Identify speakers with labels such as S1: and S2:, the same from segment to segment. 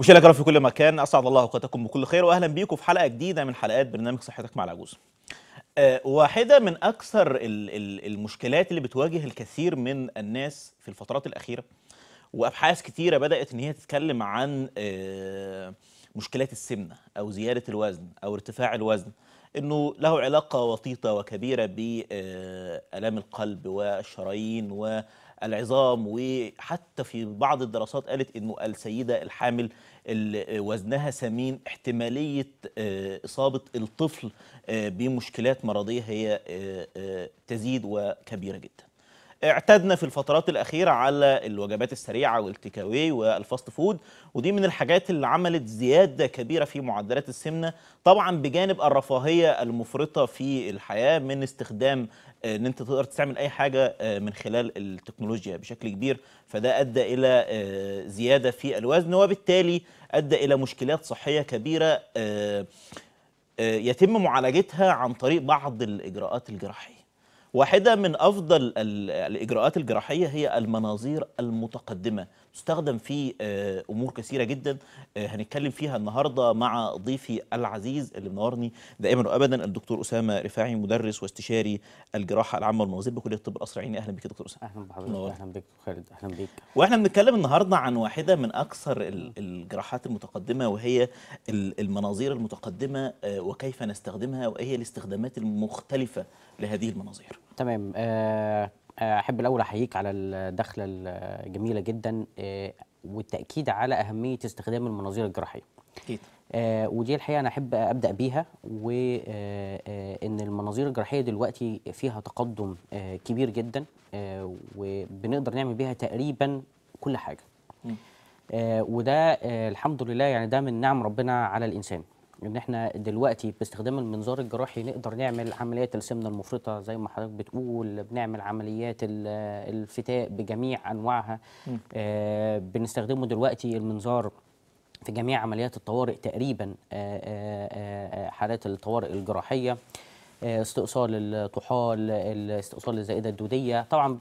S1: مشاهدينا الكرام في كل مكان اسعد الله اوقاتكم بكل خير واهلا بيكم في حلقه جديده من حلقات برنامج صحتك مع العجوز. آه، واحده من اكثر المشكلات اللي بتواجه الكثير من الناس في الفترات الاخيره وابحاث كثيره بدات ان هي تتكلم عن آه، مشكلات السمنه او زياده الوزن او ارتفاع الوزن انه له علاقه وطيده وكبيره بالام آه، القلب والشرايين و العظام وحتى في بعض الدراسات قالت انه السيده الحامل اللي وزنها سمين احتماليه آه، اصابه الطفل آه، بمشكلات مرضيه هي آه، تزيد وكبيره جدا اعتدنا في الفترات الأخيرة على الوجبات السريعة والتيكاوي والفاست فود ودي من الحاجات اللي عملت زيادة كبيرة في معدلات السمنة طبعا بجانب الرفاهية المفرطة في الحياة من استخدام آه، ان انت تقدر تستعمل اي حاجه آه، من خلال التكنولوجيا بشكل كبير فده ادى الى آه، زياده في الوزن وبالتالي ادى الى مشكلات صحيه كبيره يتم معالجتها عن طريق بعض الاجراءات الجراحيه واحدة من أفضل الإجراءات الجراحية هي المناظير المتقدمة تستخدم في آه، أمور كثيرة جدا آه، هنتكلم فيها النهاردة مع ضيفي العزيز اللي منورني دائما وأبدا الدكتور أسامة رفاعي مدرس واستشاري الجراحة العامة والمناظير بكلية الطب القصر العيني أهلا بك دكتور أسامة أهلا بحضرتك أهلا بك خالد أهلا بك وإحنا بنتكلم النهاردة عن واحدة من أكثر الجراحات المتقدمة وهي المناظير المتقدمة آه، وكيف نستخدمها وإيه الاستخدامات المختلفة لهذه المناظير
S2: تمام آه، آه، احب الاول احييك على الدخله الجميله جدا آه، والتاكيد على اهميه استخدام المناظير الجراحيه اكيد آه ودي الحقيقه انا احب ابدا بيها وان المناظير الجراحيه دلوقتي فيها تقدم آه كبير جدا آه وبنقدر نعمل بيها تقريبا كل حاجه آه وده آه الحمد لله يعني ده من نعم ربنا على الانسان ان احنا دلوقتي باستخدام المنظار الجراحي نقدر نعمل عمليات السمنه المفرطه زي ما حضرتك بتقول بنعمل عمليات الفتاء بجميع انواعها آه بنستخدمه دلوقتي المنظار في جميع عمليات الطوارئ تقريبا آه، آه، آه، حالات الطوارئ الجراحيه استئصال الطحال استئصال الزائده الدوديه طبعا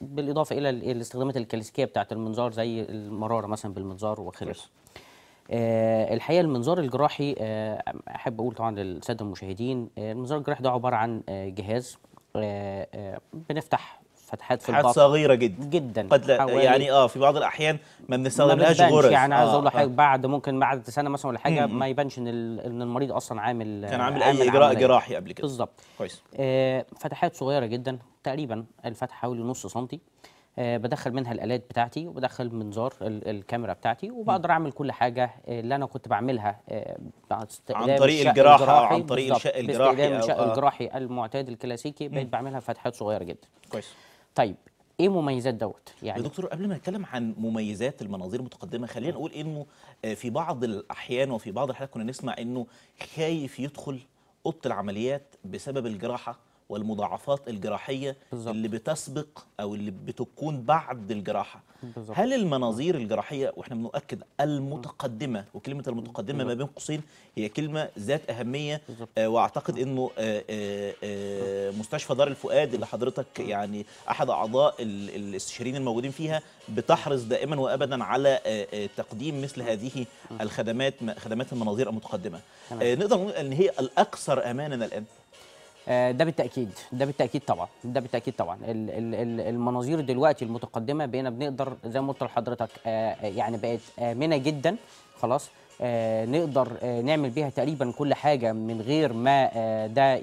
S2: بالاضافه الى الاستخدامات الكلاسيكيه بتاعه المنظار زي المراره مثلا بالمنظار وخلافه آه، الحقيقه المنظار الجراحي آه، احب اقول طبعا للساده المشاهدين آه، المنظار الجراحي ده عباره عن جهاز بنفتح فتحات في البطن صغيره جدا
S1: جدا قد لا يعني اه في
S2: بعض الاحيان ما بنستخدمهاش غرز يعني عايز اقول لحضرتك بعد ممكن بعد سنه مثلا ولا حاجه ما يبانش ان ان المريض اصلا عامل كان عامل, عامل اي اجراء جراحي قبل كده بالظبط كويس آه فتحات صغيره جدا تقريبا الفتحه حوالي نص سنتي آه آه، بدخل منها الالات بتاعتي وبدخل منظار الكاميرا بتاعتي وبقدر اعمل كل حاجه آه، اللي انا كنت بعملها آه، عن طريق الجراحه عن طريق الشق الجراحي باستخدام الشق الجراحي المعتاد الكلاسيكي بقيت بعملها فتحات صغيره جدا كويس طيب ايه مميزات دوت يعني دكتور
S1: قبل ما نتكلم عن مميزات المناظير المتقدمه خلينا نقول انه في بعض الاحيان وفي بعض الحالات كنا نسمع انه خايف يدخل اوضه العمليات بسبب الجراحه والمضاعفات الجراحيه بالزبط. اللي بتسبق او اللي بتكون بعد الجراحه بالزبط. هل المناظير الجراحيه واحنا بنؤكد المتقدمه وكلمه المتقدمه بالزبط. ما بين قوسين هي كلمه ذات اهميه آه واعتقد انه آه،, آه آه مستشفى دار الفؤاد اللي حضرتك آه. يعني احد اعضاء الاستشاريين الموجودين فيها بتحرص دائما وابدا على آه، تقديم مثل هذه الخدمات خدمات المناظير المتقدمه نقدر نقول ان هي
S2: الاكثر امانا الان آه، ده بالتاكيد ده بالتاكيد طبعا ده بالتاكيد طبعا المناظير دلوقتي المتقدمه بقينا بنقدر زي ما قلت لحضرتك آه، آه، يعني بقت امنه جدا خلاص نقدر نعمل بيها تقريبا كل حاجه من غير ما ده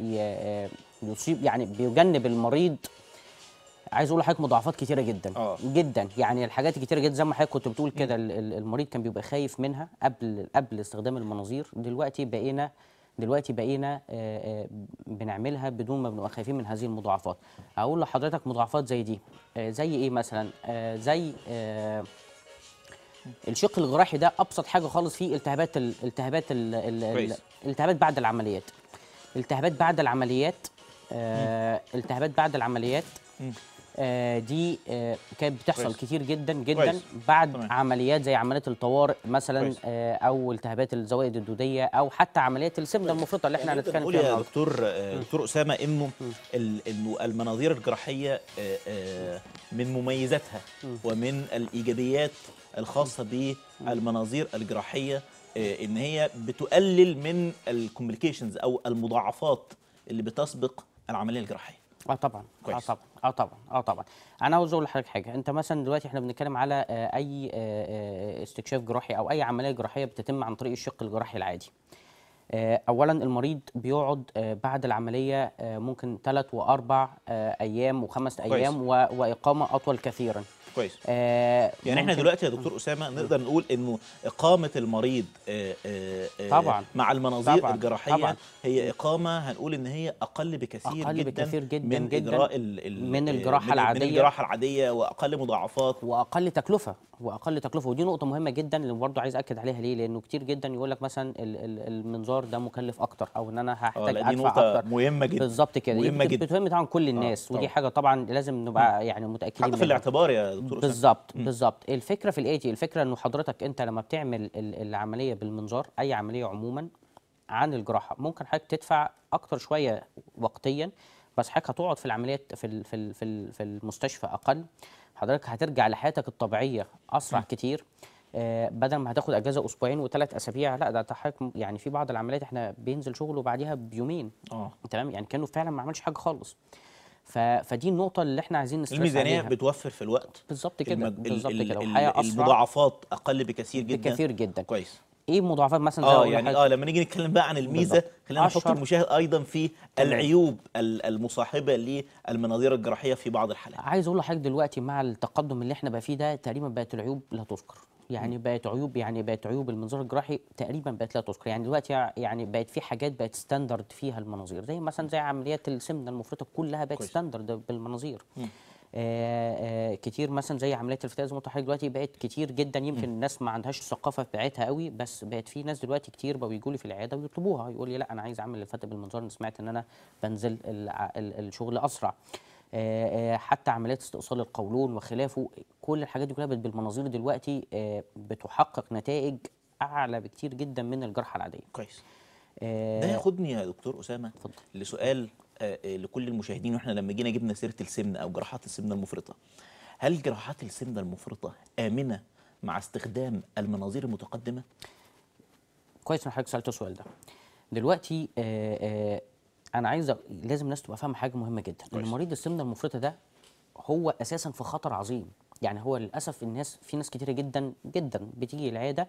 S2: يصيب يعني بيجنب المريض عايز اقول لحضرتك مضاعفات كتيره جدا أوه. جدا يعني الحاجات الكتيره جدا زي ما حضرتك كنت بتقول كده المريض كان بيبقى خايف منها قبل قبل استخدام المناظير دلوقتي بقينا دلوقتي بقينا آه، آه، بنعملها بدون ما بنبقى خايفين من هذه المضاعفات اقول لحضرتك مضاعفات زي دي آه، زي ايه مثلا زي الشق الجراحي ده ابسط حاجه خالص فيه التهابات التهابات ال التهابات بعد العمليات التهابات بعد العمليات التهابات بعد العمليات آه، دي آه، كانت بتحصل كتير جدا جدا بعد طمع. عمليات زي عمليات الطوارئ مثلا آه، او التهابات الزوائد الدوديه او حتى عمليات السمنه طيب. المفرطه اللي احنا يعني هنتكلم فيها يا دكتور
S1: دكتور اسامه انه انه المناظير الجراحيه من مميزاتها ومن الايجابيات الخاصه بالمناظير الجراحيه ان هي بتقلل من الكومبليكيشنز او المضاعفات اللي بتسبق العمليه الجراحيه
S2: اه طبعا آه، كويس. اه طبعا اه طبعا اه طبعا انا عاوز اقول لحضرتك حاجه انت مثلا دلوقتي احنا بنتكلم على آه، اي آه، استكشاف جراحي او اي عمليه جراحيه بتتم عن طريق الشق الجراحي العادي اولا المريض بيقعد بعد العمليه ممكن ثلاث واربع ايام وخمس ايام كويس. واقامه اطول كثيرا كويس آه يعني احنا دلوقتي يا
S1: دكتور اسامه نقدر نقول انه اقامه المريض آه،, آه آه طبعا مع المناظير طبعًا الجراحيه طبعًا هي اقامه هنقول ان هي اقل بكثير أقل جدا بكثير جدا من جداً اجراء الـ الـ من الجراحه العاديه من الجراحه العاديه واقل
S2: مضاعفات واقل تكلفه واقل تكلفه ودي نقطه مهمه جدا اللي برضه عايز اكد عليها ليه لانه كتير جدا يقول لك مثلا المنظار ده مكلف اكتر او ان انا آه، هحتاج ادفع اكتر مهمه جدا بالظبط كده مهمه جدا بتهم طبعا كل آه، الناس ودي حاجه طبعا لازم نبقى يعني متاكدين حتى في الاعتبار يا دكتور بالظبط بالظبط الفكره في الاي تي الفكره انه حضرتك انت لما بتعمل العمليه بالمنظار اي عمليه عموما عن الجراحه ممكن حضرتك تدفع اكتر شويه وقتيا بس حضرتك هتقعد في العمليات في في في, في المستشفى اقل حضرتك هترجع لحياتك الطبيعيه اسرع م. كتير آه، بدل ما هتاخد اجازه اسبوعين وثلاث اسابيع لا ده حضرتك يعني في بعض العمليات احنا بينزل شغله بعديها بيومين اه تمام يعني كانه فعلا ما عملش حاجه خالص فدي النقطه اللي احنا عايزين نسترس الميزانيه عليها. بتوفر في الوقت بالظبط كده المج... بالظبط كده الحياه اسرع المضاعفات
S1: اقل بكثير جدا بكثير جدا كويس
S2: ايه مضاعفات مثلا اه يعني اه لما نيجي
S1: نتكلم بقى عن الميزه خلينا نحط المشاهد ايضا في العيوب المصاحبه للمناظير الجراحيه في بعض
S2: الحالات عايز اقول لحضرتك دلوقتي مع التقدم اللي احنا بقى فيه ده تقريبا بقت العيوب لا تذكر يعني بقت عيوب يعني بقت عيوب المنظار الجراحي تقريبا بقت لا تذكر يعني دلوقتي يعني بقت في حاجات بقت ستاندرد فيها المناظير زي مثلا زي عمليات السمنه المفرطه كلها بقت ستاندرد بالمناظير آآ آآ آه، آه، كتير مثلا زي عمليات الفتاز زي ما قلت دلوقتي بقت كتير جدا يمكن الناس ما عندهاش الثقافه بتاعتها قوي بس بقت في ناس دلوقتي كتير بقوا يجوا لي في العياده ويطلبوها يقول لي لا انا عايز اعمل الفتاز بالمنظار انا سمعت ان انا بنزل الشغل اسرع آه، آه، حتى عمليات استئصال القولون وخلافه كل الحاجات دي كلها بالمناظير دلوقتي آه، بتحقق نتائج اعلى بكتير جدا من الجرحى العاديه كويس ده ياخدني
S1: يا دكتور اسامه فضل. لسؤال لكل المشاهدين واحنا لما جينا جبنا سيره السمنه او جراحات السمنه المفرطه هل جراحات السمنه المفرطه امنه مع استخدام
S2: المناظير المتقدمه كويس ان حضرتك سالت السؤال ده دلوقتي آآ آآ انا عايز لازم الناس تبقى فاهمه حاجه مهمه جدا ان مريض السمنه المفرطه ده هو اساسا في خطر عظيم يعني هو للاسف الناس في ناس كتيره جدا جدا بتيجي العياده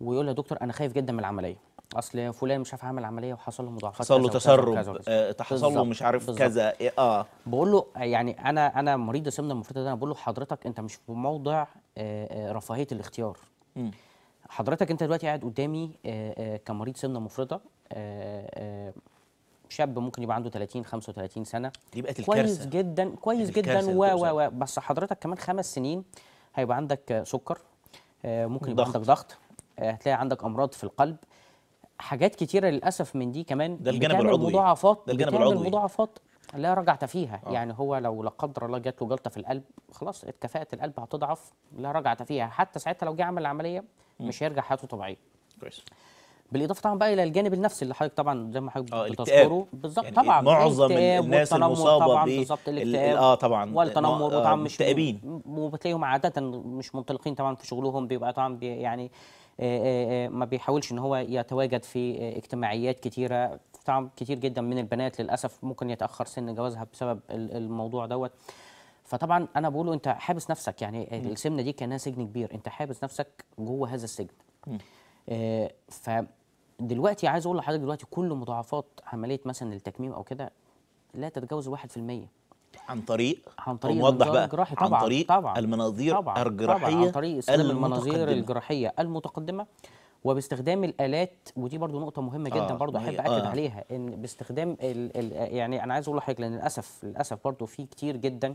S2: ويقول لها دكتور انا خايف جدا من العمليه اصل فلان مش عارف عامل عمليه وحصل له مضاعفات حصل له تسرب آه، حصل له مش عارف كذا إيه، اه بقول له يعني انا انا مريض السمنه المفرطه ده انا بقول له حضرتك انت مش في موضع آه، آه، رفاهيه الاختيار م. حضرتك انت دلوقتي قاعد قدامي كمريض سمنه مفرطه شاب ممكن يبقى عنده 30 35 سنه يبقى كويس جدا كويس جدا و و و بس حضرتك كمان خمس سنين هيبقى عندك سكر آه، ممكن يبقى ضغط. عندك ضغط آه، هتلاقي عندك امراض في القلب حاجات كتيره للاسف من دي كمان ده الجانب العضوي مضاعفات ده الجانب العضوي مضاعفات لا رجعت فيها آه. يعني هو لو لا قدر الله جات له جلطه في القلب خلاص كفاءه القلب هتضعف لا رجعت فيها حتى ساعتها لو جه عمل العمليه مش هيرجع حياته طبيعيه كويس بالاضافه طبعا بقى الى الجانب النفسي اللي حضرتك طبعا زي ما حضرتك آه، بتذكره بالظبط يعني طبعا معظم الناس المصابه طبعا بالظبط الاكتئاب اه طبعا والتنمر وطبعا آه، مش مكتئبين وبتلاقيهم عاده مش منطلقين طبعا في شغلهم بيبقى طبعا بي يعني آه، ما بيحاولش ان هو يتواجد في اجتماعيات كتيره طبعا كتير جدا من البنات للاسف ممكن يتاخر سن جوازها بسبب الموضوع دوت فطبعا انا بقوله انت حابس نفسك يعني السمنه دي كانها سجن كبير انت حابس نفسك جوه هذا السجن آه ف دلوقتي عايز اقول لحضرتك دلوقتي كل مضاعفات عمليه مثلا التكميم او كده لا تتجاوز 1% عن طريق عن طريق موضح بقى طبعا عن طريق طبعا
S1: المناظير طبعاً الجراحيه طبعاً عن طريق استخدام المناظير الجراحيه
S2: المتقدمه وباستخدام الالات ودي برضو نقطه مهمه جدا آه برضو احب اكد آه عليها ان باستخدام الـ الـ يعني انا عايز اقول لحضرتك لان للاسف للاسف برضو في كتير جدا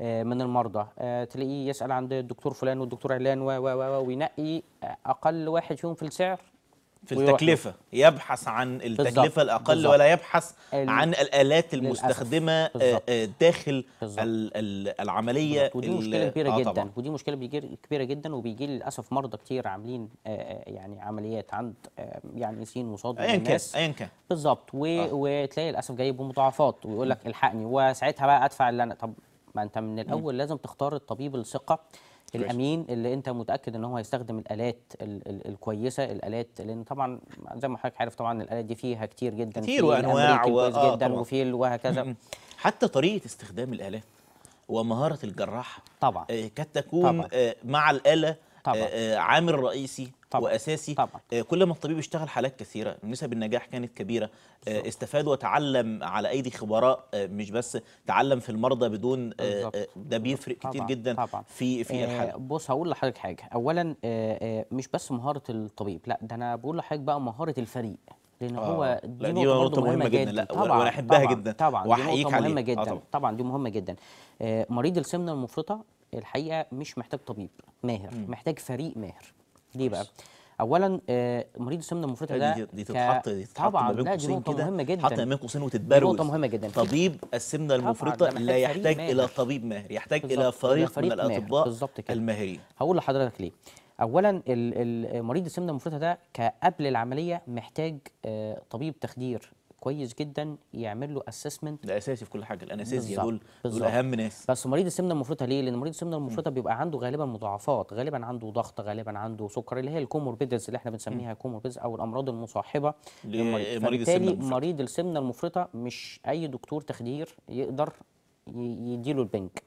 S2: آه، من المرضى آه، تلاقيه يسال عند الدكتور فلان والدكتور علان و و و وينقي اقل واحد فيهم في السعر في التكلفة
S1: يبحث عن التكلفة بالزبط. الأقل بالزبط. ولا يبحث عن الآلات المستخدمة آه، بالزبط.
S2: آه، داخل بالزبط. العملية بالزبط. ودي مشكلة كبيرة آه جدا طبعا. ودي مشكلة كبيرة جدا وبيجي للأسف مرضى كتير عاملين آه، يعني عمليات عند يعني سين وصاد أيا كان أيا كان بالظبط و... آه. وتلاقي للأسف جايب مضاعفات ويقول لك الحقني وساعتها بقى أدفع اللي أنا طب ما أنت من الأول م. لازم تختار الطبيب الثقة الامين اللي انت متاكد ان هو هيستخدم الالات ال ال الكويسه الالات لان طبعا زي ما حضرتك عارف طبعا الالات دي فيها كتير جدا كتير وانواع و... آه جدا طبعا. وفيل وهكذا حتى
S1: طريقه استخدام الالات ومهاره الجراح طبعا كانت آه، تكون طبعا. آه، مع الاله طبعا. آه، عامل رئيسي طبعا. واساسي طبعا. آه، كل ما الطبيب اشتغل حالات كثيره نسب النجاح كانت كبيره آه، بالزبط. استفاد وتعلم على ايدي خبراء آه، مش بس تعلم في المرضى بدون بالزبط. ده بيفرق طبعا. كتير جدا طبعا. في في الحاله
S2: بص هقول لحضرتك حاجه اولا مش بس مهاره الطبيب لا ده انا بقول لحضرتك بقى مهاره الفريق لان آه. هو دي, دي نقطه مهمه, مهمة جدا, جدا. لا طبعا وانا احبها جدا واحييك عليها مهمه جدا آه طبعا. طبعا دي مهمه جدا مريض السمنه المفرطه الحقيقه مش محتاج طبيب ماهر م. محتاج فريق ماهر ليه بقى؟ اولا آه، مريض السمنه المفرطه ده دي, دي تتحط دي تتحط ما بين قوسين كده مهمه جدا تتحط ما بين
S1: قوسين وتتبروز نقطه مهمه جدا طبيب السمنه المفرطه لا يحتاج الى طبيب ماهر يحتاج الى فريق, فريق من الاطباء الماهرين
S2: هقول لحضرتك ليه اولا مريض السمنه المفرطه ده قبل العمليه محتاج آه، طبيب تخدير كويس جدا يعمل له اسسمنت ده اساسي في كل حاجه الاناسيزيا دول دول اهم ناس بس مريض السمنه المفرطه ليه لان مريض السمنه المفرطه بيبقى عنده غالبا مضاعفات غالبا عنده ضغط غالبا عنده سكر اللي هي الكوموربيدز اللي احنا بنسميها كوموربيدز او الامراض المصاحبه
S1: للمريض يعني السمنه المفرطه
S2: مريض السمنه المفرطه مش اي دكتور تخدير يقدر يديله البنك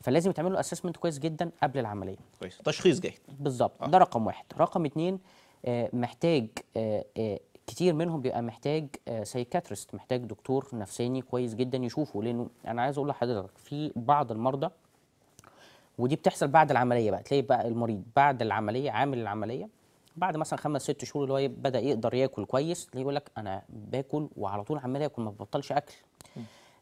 S2: فلازم يتعمل له اسسمنت كويس جدا قبل العمليه كويس تشخيص جيد بالظبط آه. ده رقم واحد رقم اثنين آه، محتاج آه، آه، كتير منهم بيبقى محتاج سايكاتريست آه، محتاج دكتور نفساني كويس جدا يشوفه لانه انا عايز اقول لحضرتك في بعض المرضى ودي بتحصل بعد العمليه بقى تلاقي بقى المريض بعد العمليه عامل العمليه بعد مثلا خمس ست شهور اللي هو بدا يقدر ياكل كويس تلاقيه يقول لك انا باكل وعلى طول عمال اكل ما ببطلش اكل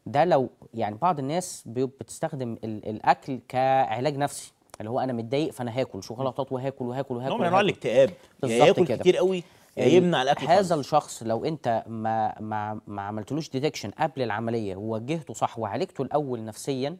S2: ده لو يعني بعض الناس بتستخدم الاكل كعلاج نفسي اللي هو انا متضايق فانا هاكل شوكولاتات وهاكل وهاكل وهاكل نوع من انواع الاكتئاب يعني بالظبط كده ياكل كتير قوي يمنع الاكل هذا الشخص لو انت ما ما ما عملتلوش ديتكشن قبل العمليه ووجهته صح وعالجته الاول نفسيا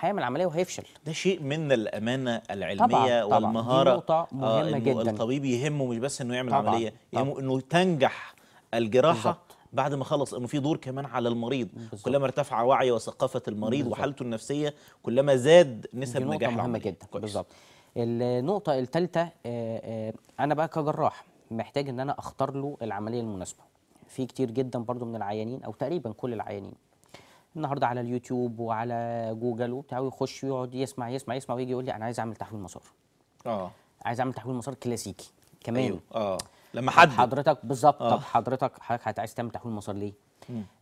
S2: هيعمل عمليه وهيفشل ده شيء من الامانه العلميه طبعا والمهاره
S1: طبعا دي نقطه آه، مهمه آه جدا الطبيب يهمه مش بس انه يعمل طبعا عمليه يهمه انه تنجح الجراحه بالزبط. بعد ما خلص انه في دور كمان على المريض بالزبط. كلما ارتفع وعي وثقافه المريض بالزبط. وحالته النفسيه كلما زاد نسب نجاح مهمه
S2: جدا بالظبط النقطه الثالثه آه، آه، انا بقى كجراح محتاج ان انا اختار له العمليه المناسبه في كتير جدا برضو من العيانين او تقريبا كل العيانين النهارده على اليوتيوب وعلى جوجل وبتاع ويخش ويقعد يسمع يسمع يسمع ويجي يقول لي انا عايز اعمل تحويل مسار اه عايز اعمل تحويل مسار كلاسيكي كمان ايوه اه لما حد حضرتك بالظبط آه. طب حضرتك حضرتك عايز تعمل تحويل مسار ليه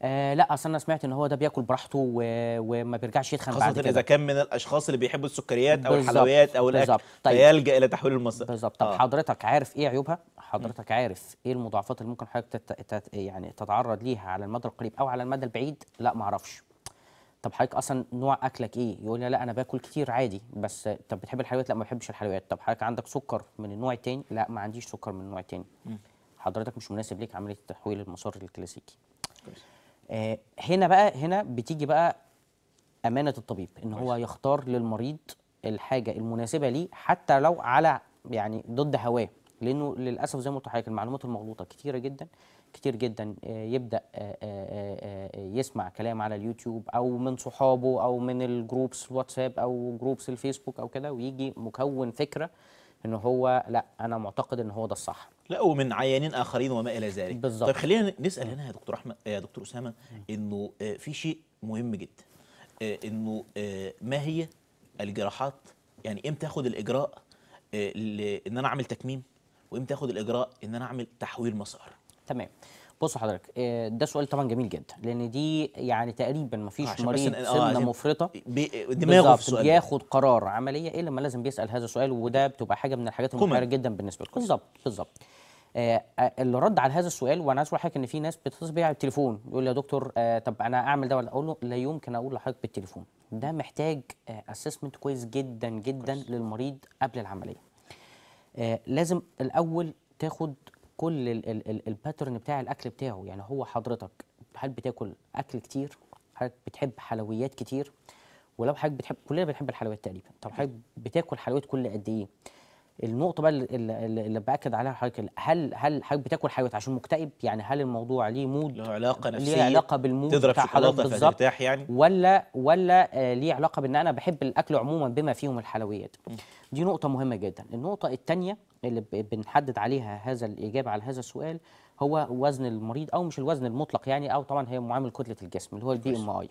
S2: آه لا اصل انا سمعت ان هو ده بياكل براحته و... وما بيرجعش يتخن بعد كده اذا
S1: كان من الاشخاص اللي بيحبوا السكريات او الحلويات او الاكل طيب. فيلجا الى تحويل المصدر
S2: بالظبط طب آه. حضرتك عارف ايه عيوبها حضرتك عارف ايه المضاعفات اللي ممكن حضرتك تت... تت... يعني تتعرض ليها على المدى القريب او على المدى البعيد لا ما اعرفش طب حضرتك اصلا نوع اكلك ايه يقول لي لا انا باكل كتير عادي بس طب بتحب الحلويات لا ما بحبش الحلويات طب حضرتك عندك سكر من النوع التاني لا ما عنديش سكر من النوع التاني حضرتك مش مناسب ليك عمليه تحويل المسار الكلاسيكي آه، هنا بقى هنا بتيجي بقى امانه الطبيب ان هو يختار للمريض الحاجه المناسبه ليه حتى لو على يعني ضد هواه لانه للاسف زي ما قلت لحضرتك المعلومات المغلوطه كتيره جدا كتير جدا آه، يبدا آه، يسمع كلام على اليوتيوب او من صحابه او من الجروبس الواتساب او جروبس الفيسبوك او كده ويجي مكون فكره ان هو لا انا معتقد ان هو ده الصح
S1: لا ومن عيانين اخرين وما الى ذلك بالظبط طيب خلينا نسال هنا يا دكتور احمد يا دكتور اسامه انه آه، في شيء مهم جدا آه، انه آه، ما هي الجراحات يعني امتى اخد الاجراء ان
S2: انا اعمل تكميم وامتى اخد الاجراء ان انا اعمل تحويل مسار تمام بصوا حضرتك آه، ده سؤال طبعا جميل جدا لان دي يعني تقريبا ما فيش آه، مريض آه مفرطه دماغه في السؤال بياخد قرار عمليه الا لما لازم بيسال هذا السؤال وده بتبقى حاجه من الحاجات المحيره جدا بالنسبه لكم بالظبط بالظبط آه،, آه اللي رد على هذا السؤال وانا عايز حضرتك ان في ناس بتتصل بيا على التليفون يقول لي يا دكتور آه طب انا اعمل ده ولا اقول له لا يمكن اقول لحضرتك بالتليفون ده محتاج اسسمنت آه كويس جدا جدا كويس. للمريض قبل العمليه آه لازم الاول تاخد كل الباترن بتاع الاكل بتاعه يعني هو حضرتك هل بتاكل اكل كتير حضرتك بتحب حلويات كتير ولو حضرتك بتحب كلنا بنحب الحلويات تقريبا طب حضرتك بتاكل حلويات كل قد ايه النقطة بقى اللي, اللي باكد عليها حضرتك هل هل حضرتك بتاكل حلويات عشان مكتئب؟ يعني هل الموضوع ليه مود له علاقة نفسية ليه علاقة بالمود تضرب بتاع شوكولاتة فترتاح يعني ولا ولا آه ليه علاقة بان انا بحب الاكل عموما بما فيهم الحلويات. دي نقطة مهمة جدا، النقطة الثانية اللي بنحدد عليها هذا الاجابه على هذا السؤال هو وزن المريض او مش الوزن المطلق يعني او طبعا هي معامل كتله الجسم اللي هو البي ام اي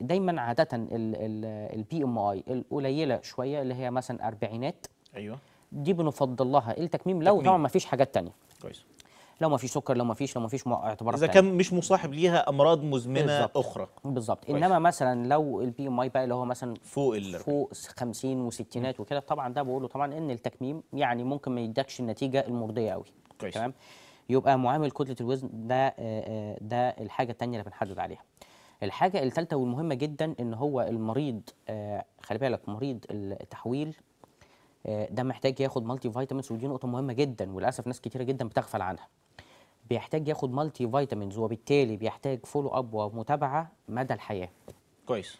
S2: دايما عاده البي ام اي القليله شويه اللي هي مثلا اربعينات ايوه دي بنفضل لها التكميم لو طبعا ما فيش حاجات ثانيه كويس لو ما فيش سكر لو ما فيش لو ما فيش اعتبارات اذا كان
S1: مش مصاحب ليها امراض مزمنه
S2: بالزبط. اخرى بالظبط انما مثلا لو البي ام اي بقى اللي هو مثلا فوق ال فوق 50 وستينات وكده طبعا ده بقول له طبعا ان التكميم يعني ممكن ما يدكش النتيجه المرضيه قوي كويس تمام يبقى معامل كتله الوزن ده آه، آه، ده الحاجه الثانيه اللي بنحدد عليها الحاجه الثالثه والمهمه جدا ان هو المريض آه، خلي بالك مريض التحويل ده محتاج ياخد مالتي فيتامينز ودي نقطه مهمه جدا وللاسف ناس كتيره جدا بتغفل عنها بيحتاج ياخد مالتي فيتامينز وبالتالي بيحتاج فولو اب ومتابعه مدى الحياه كويس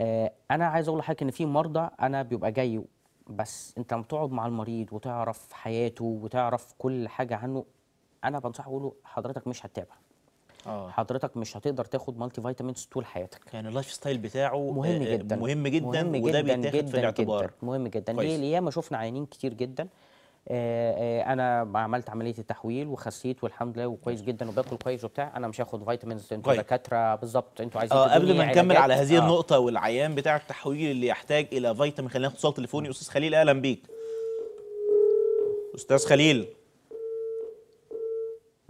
S2: آه انا عايز اقول لحضرتك ان في مرضى انا بيبقى جاي بس انت لما تقعد مع المريض وتعرف حياته وتعرف كل حاجه عنه انا بنصحه اقول له حضرتك مش هتتابع أوه. حضرتك مش هتقدر تاخد مالتي فيتامينز طول حياتك يعني
S1: اللايف ستايل بتاعه آه، مهم جدا مهم جدا مهم جدا وده بيتاخد في الاعتبار جداً
S2: مهم جدا ليه ليه ما شفنا عيانين كتير جدا آه، آه، انا عملت عمليه التحويل وخسيت والحمد لله وكويس جدا وباكل كويس وبتاع انا مش هاخد فيتامينز انتوا دكاتره بالظبط انتوا عايزين اه قبل ما نكمل على هذه آه. النقطه والعيان
S1: بتاع التحويل اللي يحتاج الى فيتامين خلينا ناخد اتصال تليفوني استاذ خليل اهلا بيك استاذ خليل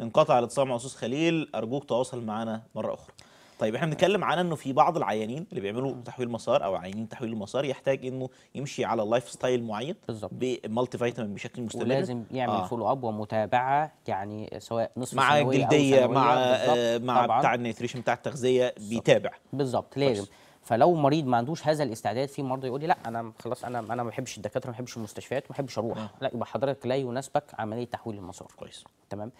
S1: انقطع الاتصال مع استاذ خليل ارجوك تواصل معنا مره اخرى طيب احنا بنتكلم عن انه في بعض العيانين اللي بيعملوا تحويل مسار او عيانين تحويل المسار يحتاج انه يمشي على لايف ستايل معين
S2: بالظبط بمالتي فيتامين بشكل مستمر ولازم يعمل آه. فولو اب ومتابعه يعني سواء نصف مع جلديه مع آه مع طبعاً. بتاع
S1: النيوتريشن بتاع التغذيه
S2: بيتابع بالظبط لازم فلو مريض ما عندوش هذا الاستعداد في مرضى يقول لي لا انا خلاص انا انا ما بحبش الدكاتره ما بحبش المستشفيات ما بحبش اروح آه. لا يبقى حضرتك لا يناسبك عمليه تحويل المسار كويس تمام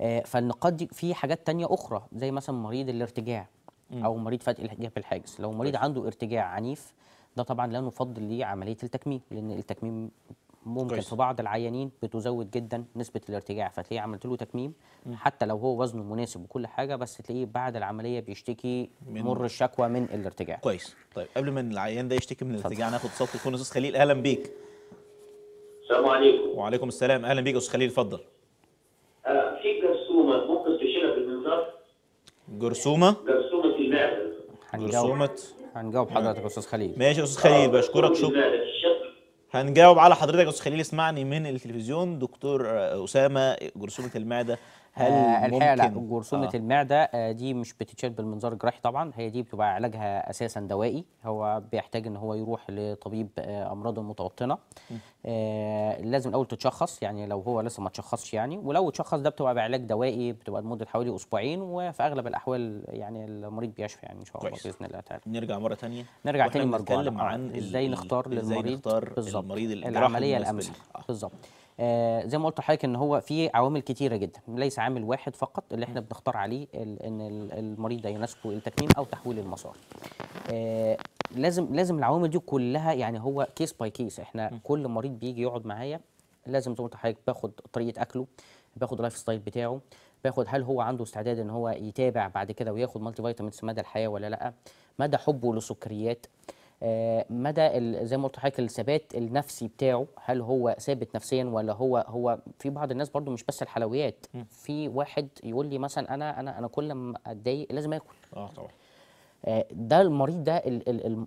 S2: آه، فالنقاط دي في حاجات تانية اخرى زي مثلا مريض الارتجاع او مريض فاتق جبهه الحاجز لو مريض عنده ارتجاع عنيف ده طبعا لا نفضل ليه عمليه التكميم لان التكميم ممكن كويس. في بعض العيانين بتزود جدا نسبه الارتجاع فتلاقيه عملت له تكميم م. حتى لو هو وزنه مناسب وكل حاجه بس تلاقيه بعد العمليه بيشتكي مر الشكوى من الارتجاع كويس طيب قبل ما العيان ده يشتكي من الارتجاع ناخد صوت الكون استاذ خليل اهلا بيك
S1: السلام عليكم وعليكم السلام اهلا بيك استاذ خليل اتفضل
S3: آه، في جرثومه ممكن تشيلها بالمنظار
S1: جرثومه هنجاوب هنجاوب حضرتك استاذ خليل ماشي يا استاذ خليل بشكرك شكرا هنجاوب على حضرتك يا استاذ خليل اسمعني من التلفزيون دكتور آه، اسامه جرثومه المعده هل آه، الحقيقه لا جرثومه آه.
S2: المعده آه، دي مش بتتشال بالمنظار الجراحي طبعا هي دي بتبقى علاجها اساسا دوائي هو بيحتاج ان هو يروح لطبيب آه، امراض متوطنه آه لازم الاول تتشخص يعني لو هو لسه ما تشخصش يعني ولو تشخص ده بتبقى بعلاج دوائي بتبقى لمده حوالي اسبوعين وفي اغلب الاحوال يعني المريض بيشفى يعني ان شاء الله باذن الله تعالى
S1: نرجع مره ثانيه نرجع تاني مرجعنا عن ازاي نختار للمريض بالظبط العمليه الامثل
S2: بالظبط آه، زي ما قلت لحضرتك ان هو في عوامل كتيره جدا ليس عامل واحد فقط اللي احنا بنختار عليه ان المريض ده يناسبه التكميم او تحويل المسار آه، لازم لازم العوامل دي كلها يعني هو كيس باي كيس احنا كل مريض بيجي يقعد معايا لازم زي ما قلت لحضرتك باخد طريقه اكله باخد اللايف ستايل بتاعه باخد هل هو عنده استعداد ان هو يتابع بعد كده وياخد مالتي فيتامينز مدى الحياه ولا لا مدى حبه للسكريات مدى زي ما قلت لحضرتك الثبات النفسي بتاعه هل هو ثابت نفسيا ولا هو هو في بعض الناس برضو مش بس الحلويات في واحد يقول لي مثلا انا انا انا كل ما اتضايق لازم اكل اه طبعا آه، ده المريض ده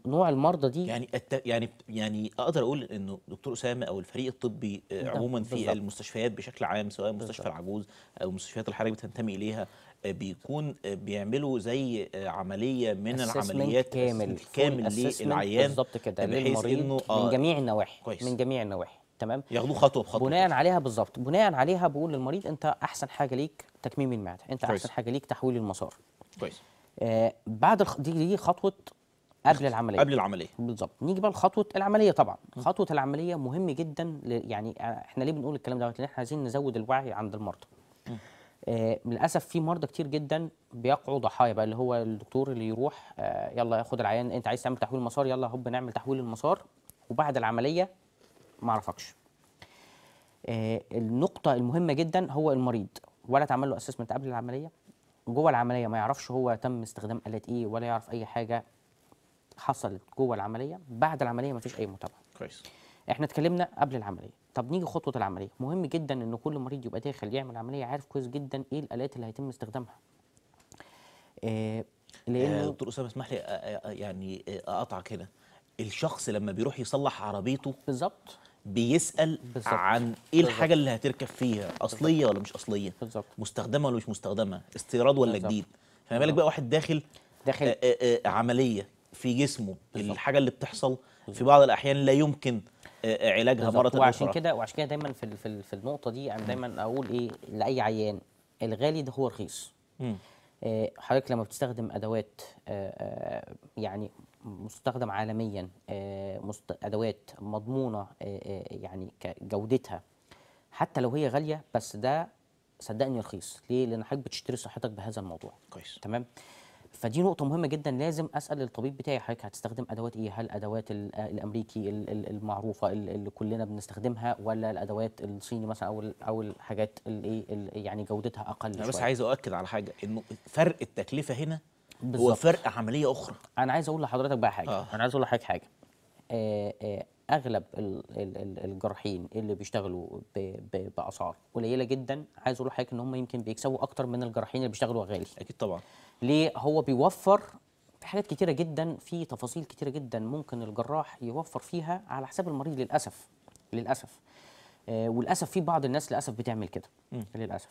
S2: نوع المرضى دي يعني الت... يعني يعني اقدر اقول انه دكتور اسامه او
S1: الفريق الطبي آه، نعم، عموما في بالزبط. المستشفيات بشكل عام سواء مستشفى بالزبط. العجوز او مستشفيات الحرج بتنتمي اليها آه، بيكون بيعملوا زي عمليه من العمليات كامل كامل للعيان بالظبط كده للمريض إنه آه من جميع
S2: النواحي كويس. من جميع النواحي تمام ياخدوه خطوه بخطوه بناء عليها بالظبط بناء عليها بقول للمريض انت احسن حاجه ليك تكميم المعده انت كويس. احسن حاجه ليك تحويل المسار كويس آه، بعد دي دي خطوه قبل العمليه قبل العمليه بالظبط نيجي بقى لخطوه العمليه طبعا خطوه العمليه مهم جدا يعني آه، احنا ليه بنقول الكلام دوت لان احنا عايزين نزود الوعي عند المرضى آه للاسف في مرضى كتير جدا بيقعوا ضحايا بقى اللي هو الدكتور اللي يروح آه يلا خد العيان انت عايز تعمل تحويل مسار يلا هوب نعمل تحويل المسار وبعد العمليه ما اعرفكش آه النقطه المهمه جدا هو المريض ولا اتعمل له اسسمنت قبل العمليه جوه العمليه ما يعرفش هو تم استخدام الات ايه ولا يعرف اي حاجه حصلت جوه العمليه بعد العمليه ما فيش اي متابعه كويس احنا اتكلمنا قبل العمليه طب نيجي خطوه العمليه مهم جدا ان كل مريض يبقى داخل يعمل عمليه عارف كويس جدا ايه الالات اللي هيتم استخدامها آه لان آه دكتور
S1: اسامه اسمح لي آه, آه،, آه، يعني آه، اقطعك هنا الشخص لما بيروح يصلح عربيته بالظبط بيسال بالزبط. عن ايه بالزبط. الحاجه اللي هتركب فيها اصليه بالزبط. ولا مش اصليه بالزبط. مستخدمه ولا مش مستخدمه استيراد ولا بالزبط. جديد فما بالك بقى واحد داخل داخل آآ آه، آآ آه، آه، عمليه في جسمه بالزبط. الحاجه اللي بتحصل بالزبط. في بعض الاحيان لا يمكن علاجها مره اخرى وعشان كده
S2: وعشان كده دايما في في, في النقطه دي انا دايما اقول ايه لاي عيان الغالي ده هو رخيص حضرتك لما بتستخدم ادوات يعني مستخدم عالميا آه، ادوات مضمونه آه، آه، يعني كجودتها حتى لو هي غاليه بس ده صدقني رخيص ليه لان حضرتك بتشتري صحتك بهذا الموضوع كويس تمام فدي نقطة مهمة جدا لازم اسأل الطبيب بتاعي حضرتك هتستخدم ادوات ايه؟ هل ادوات الامريكي المعروفة اللي كلنا بنستخدمها ولا الادوات الصيني مثلا او او الحاجات اللي إيه، يعني جودتها اقل انا بس شوية. عايز اؤكد على حاجة انه فرق التكلفة هنا هو وفرق عمليه اخرى انا عايز اقول لحضرتك بقى حاجه آه. انا عايز اقول لحضرتك حاجه آه، آه، اغلب الجراحين اللي بيشتغلوا باسعار قليله جدا عايز اقول لحضرتك ان هم يمكن بيكسبوا اكتر من الجراحين اللي بيشتغلوا غالي اكيد طبعا ليه هو بيوفر في حاجات كتيره جدا في تفاصيل كتيره جدا ممكن الجراح يوفر فيها على حساب المريض للاسف للاسف آه وللاسف في بعض الناس للاسف بتعمل كده للاسف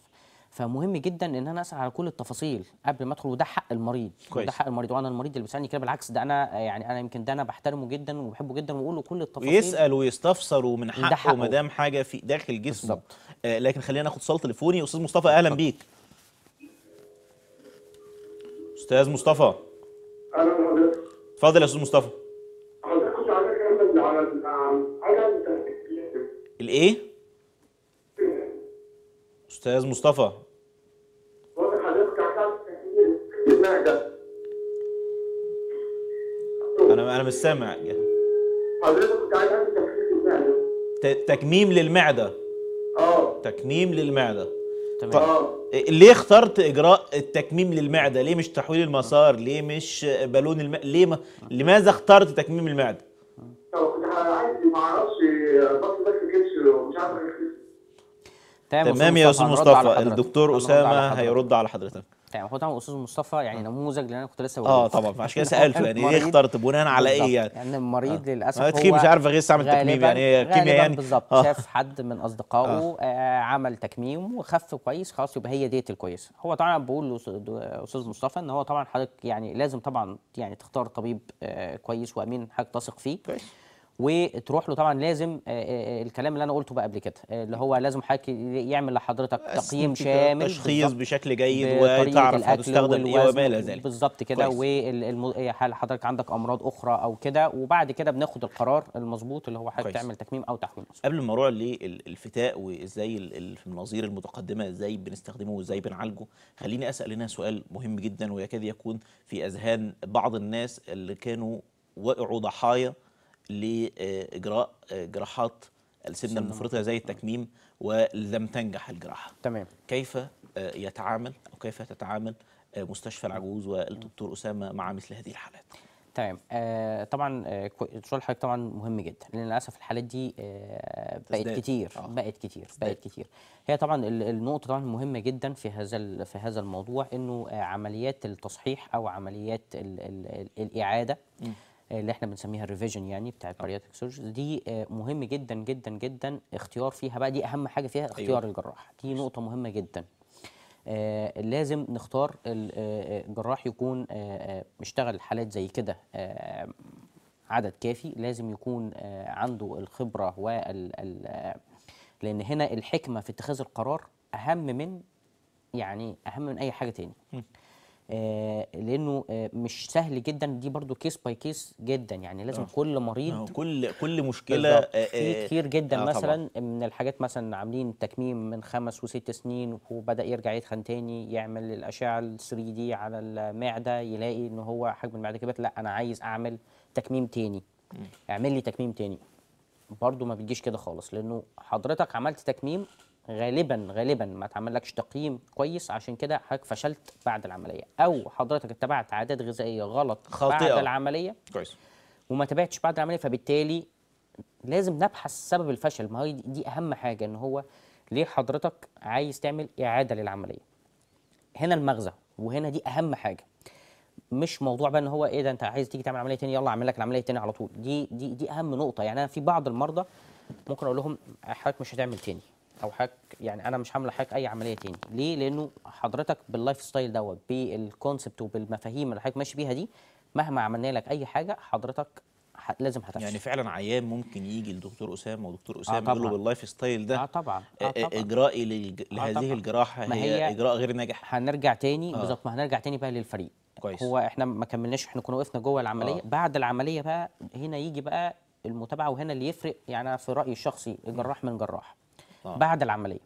S2: فمهم جدا ان انا اسال على كل التفاصيل قبل ما ادخل وده حق المريض كويس. وده حق المريض وانا المريض اللي بيسالني كده بالعكس ده انا يعني انا يمكن ده انا بحترمه جدا وبحبه جدا وبقول له كل التفاصيل يسال ويستفسر ومن حقه, ما دام
S1: حاجه في داخل جسمه آه لكن خلينا ناخد اتصال تليفوني استاذ مصطفى اهلا بيك استاذ مصطفى اتفضل يا استاذ مصطفى الايه استاذ مصطفى المعده انا انا مش سامع
S3: حضرتك كنت عايز
S1: تكميم للمعده اه تكميم للمعده تمام آه. ليه اخترت اجراء التكميم للمعده ليه مش تحويل المسار ليه مش بالون الم... ليه ما... لماذا اخترت تكميم المعده
S3: طب ومش عارف
S1: تمام يا استاذ مصطفى الدكتور اسامه هيرد على حضرتك
S2: يعني هو طبعا استاذ مصطفى يعني آه. نموذج اللي انا كنت لسه آه، بقوله اه طبعا عشان كده سالته يعني ايه اخترت بناء على ايه يعني؟ يعني المريض آه. للاسف آه، هو مش عارفه غير استعمل تكميم يعني ايه كيمياء يعني بالظبط آه. شاف حد من اصدقائه آه. آه عمل تكميم وخف كويس خلاص يبقى هي ديت الكويسه هو طبعا بقول لاستاذ مصطفى ان هو طبعا حضرتك يعني لازم طبعا يعني تختار طبيب آه كويس وامين حضرتك تثق فيه كويس وتروح له طبعا لازم آه، آه، آه، الكلام اللي انا قلته بقى قبل كده اللي هو لازم حضرتك يعمل لحضرتك تقييم شامل تشخيص بشكل جيد وتعرف هتستخدم ايه وما الى ذلك بالظبط كده وهل حضرتك عندك امراض اخرى او كده وبعد كده بناخد القرار المظبوط اللي هو حضرتك تعمل تكميم او تحويل قبل ما اروح
S1: للفتاء وازاي المناظير المتقدمه ازاي بنستخدمه وازاي بنعالجه خليني اسال هنا سؤال مهم جدا ويكاد يكون في اذهان بعض الناس اللي كانوا وقعوا ضحايا لاجراء آه، جراحات السمنه المفرطه زي التكميم ولم تنجح الجراحه
S2: تمام كيف
S1: آه، يتعامل او كيف تتعامل آه، مستشفى العجوز والدكتور اسامه مع مثل هذه الحالات
S2: تمام آه طبعا سؤال حضرتك طبعا مهم جدا لان للاسف الحالات دي آه بقت كتير آه. بقت كتير بقت كتير هي طبعا النقطه طبعا مهمه جدا في هذا في هذا الموضوع انه آه عمليات التصحيح او عمليات الـ الـ الـ الاعاده م. آه، اللي احنا بنسميها الريفيجن يعني بتاعت بارياتيك سيرجري دي آه، مهم جدا جدا جدا اختيار فيها بقى دي اهم حاجه فيها اختيار أيوة. الجراح دي نقطه مهمه جدا آه، لازم نختار الجراح يكون مشتغل حالات زي كده عدد كافي لازم يكون عنده الخبره وال لان هنا الحكمه في اتخاذ القرار اهم من يعني اهم من اي حاجه تاني آه، لانه آه، مش سهل جدا دي برضو كيس باي كيس جدا يعني لازم أوه. كل مريض أوه. كل كل مشكله آه، في كتير جدا آه مثلا من الحاجات مثلا عاملين تكميم من خمس وست سنين وبدا يرجع يتخن تاني يعمل الاشعه ال 3 دي على المعده يلاقي ان هو حجم المعده كبير لا انا عايز اعمل تكميم تاني اعمل لي تكميم تاني برضو ما بتجيش كده خالص لانه حضرتك عملت تكميم غالبا غالبا ما اتعملكش تقييم كويس عشان كده حضرتك فشلت بعد العمليه او حضرتك اتبعت عادات غذائيه غلط خاطئه بعد العمليه كويس وما تابعتش بعد العمليه فبالتالي لازم نبحث سبب الفشل ما هي دي اهم حاجه ان هو ليه حضرتك عايز تعمل اعاده للعمليه هنا المغزى وهنا دي اهم حاجه مش موضوع بقى ان هو ايه ده انت عايز تيجي تعمل عمليه تاني يلا اعمل لك العمليه تاني على طول دي دي دي اهم نقطه يعني انا في بعض المرضى ممكن اقول لهم حضرتك مش هتعمل تاني او هاك يعني انا مش هعمل هاك اي عمليه تاني ليه لانه حضرتك باللايف ستايل دوت بالكونسبت وبالمفاهيم اللي حضرتك ماشي بيها دي مهما عملنا لك اي حاجه حضرتك لازم هتفشل يعني فعلا عيان ممكن يجي لدكتور اسامه ودكتور آه اسامه آه يقول له
S1: باللايف ستايل ده آه طبعا. آه طبعا اجرائي آه لهذه طبعا. الجراحه ما هي, هي اجراء
S2: غير ناجح هنرجع تاني آه. بالظبط ما هنرجع تاني بقى للفريق كويس هو احنا ما كملناش احنا كنا وقفنا جوه العمليه آه. بعد العمليه بقى هنا يجي بقى المتابعه وهنا اللي يفرق يعني في رايي الشخصي جراح من جراح آه. بعد العمليه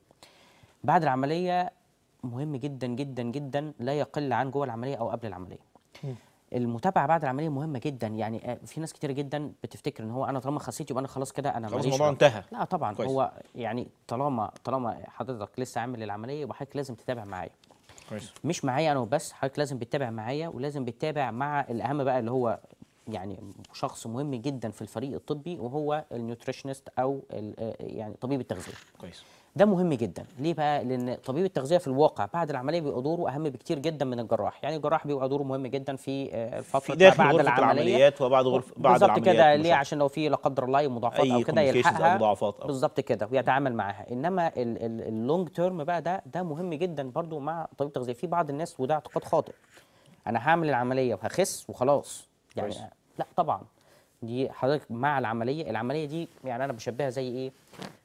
S2: بعد العمليه مهم جدا جدا جدا لا يقل عن جوه العمليه او قبل العمليه م. المتابعه بعد العمليه مهمه جدا يعني آه، في ناس كتير جدا بتفتكر ان هو انا طالما خسيت يبقى انا خلاص كده انا خلاص الموضوع انتهى لا طبعا كويس. هو يعني طالما طالما حضرتك لسه عامل العمليه يبقى حضرتك لازم تتابع معايا كويس مش معايا انا وبس حضرتك لازم بتتابع معايا ولازم بتتابع مع الاهم بقى اللي هو يعني شخص مهم جدا في الفريق الطبي وهو النيوتريشنست او آه، يعني طبيب التغذيه كويس ده مهم جدا ليه بقى لان طبيب التغذيه في الواقع بعد العمليه بيبقى دوره اهم بكتير جدا من الجراح يعني الجراح بيبقى دوره مهم جدا في الفتره في بعد غرفة العمليات وبعد غرف بعد بالظبط كده ليه عشان لو في لا قدر الله مضاعفات او كده يلحقها بالظبط كده ويتعامل معاها انما اللونج تيرم بقى ده ده مهم جدا برده مع طبيب التغذيه في بعض الناس وده اعتقاد خاطئ انا هعمل العمليه وهخس وخلاص يعني لا طبعا دي حضرتك مع العمليه العمليه دي يعني انا بشبهها زي ايه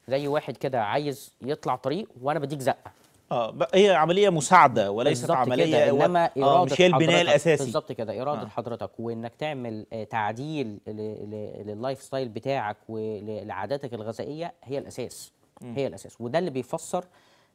S2: زي واحد كده عايز يطلع طريق وانا بديك زقه اه
S1: هي عملية مساعدة وليست عملية كده. إنما إرادة آه مش هي البناء الأساسي بالظبط
S2: كده إرادة آه. حضرتك وإنك تعمل آه، تعديل لللايف ستايل بتاعك ولعاداتك الغذائية هي الأساس م. هي الأساس وده اللي بيفسر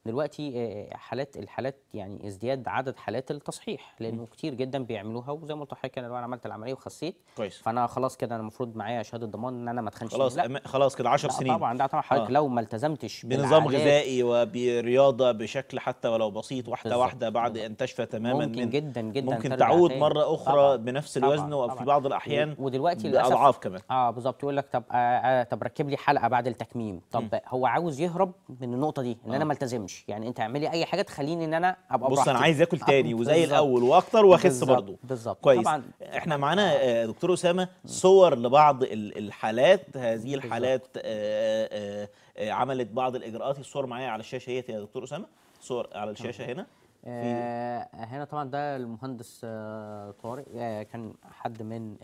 S2: دلوقتي آه، حالات الحالات يعني ازدياد عدد حالات التصحيح لانه كتير جدا بيعملوها وزي ما قلت لحضرتك انا عملت العمليه وخسيت كويس فانا خلاص كده انا المفروض معايا شهاده ضمان ان انا ما اتخنش خلاص لا. خلاص كده 10 سنين طبعا ده طبعا حضرتك آه. لو ما التزمتش بنظام غذائي
S1: وبرياضه بشكل حتى ولو بسيط واحده بالزبط. واحده بعد ان تشفى تماما ممكن من جدا جدا ممكن تعود مره اخرى طبعا. بنفس طبعا. الوزن وفي بعض الاحيان
S2: ودلوقتي للاسف كمان اه بالظبط يقول لك طب آه, آه، طب ركب لي حلقه بعد التكميم طب م. هو عاوز يهرب من النقطه دي ان انا آه. ما التزمش امشي يعني انت اعمل لي اي حاجه تخليني ان انا ابقى بص انا عايز اكل تاني وزي الاول واكتر واخس برضه
S1: بالظبط كويس طبعا
S2: احنا معانا آه، دكتور
S1: اسامه صور لبعض الحالات هذه الحالات آه، آه، عملت بعض الاجراءات الصور معايا على الشاشه هي يا دكتور اسامه صور على الشاشه هنا
S2: آه هنا طبعا ده المهندس آه طارق آه كان حد من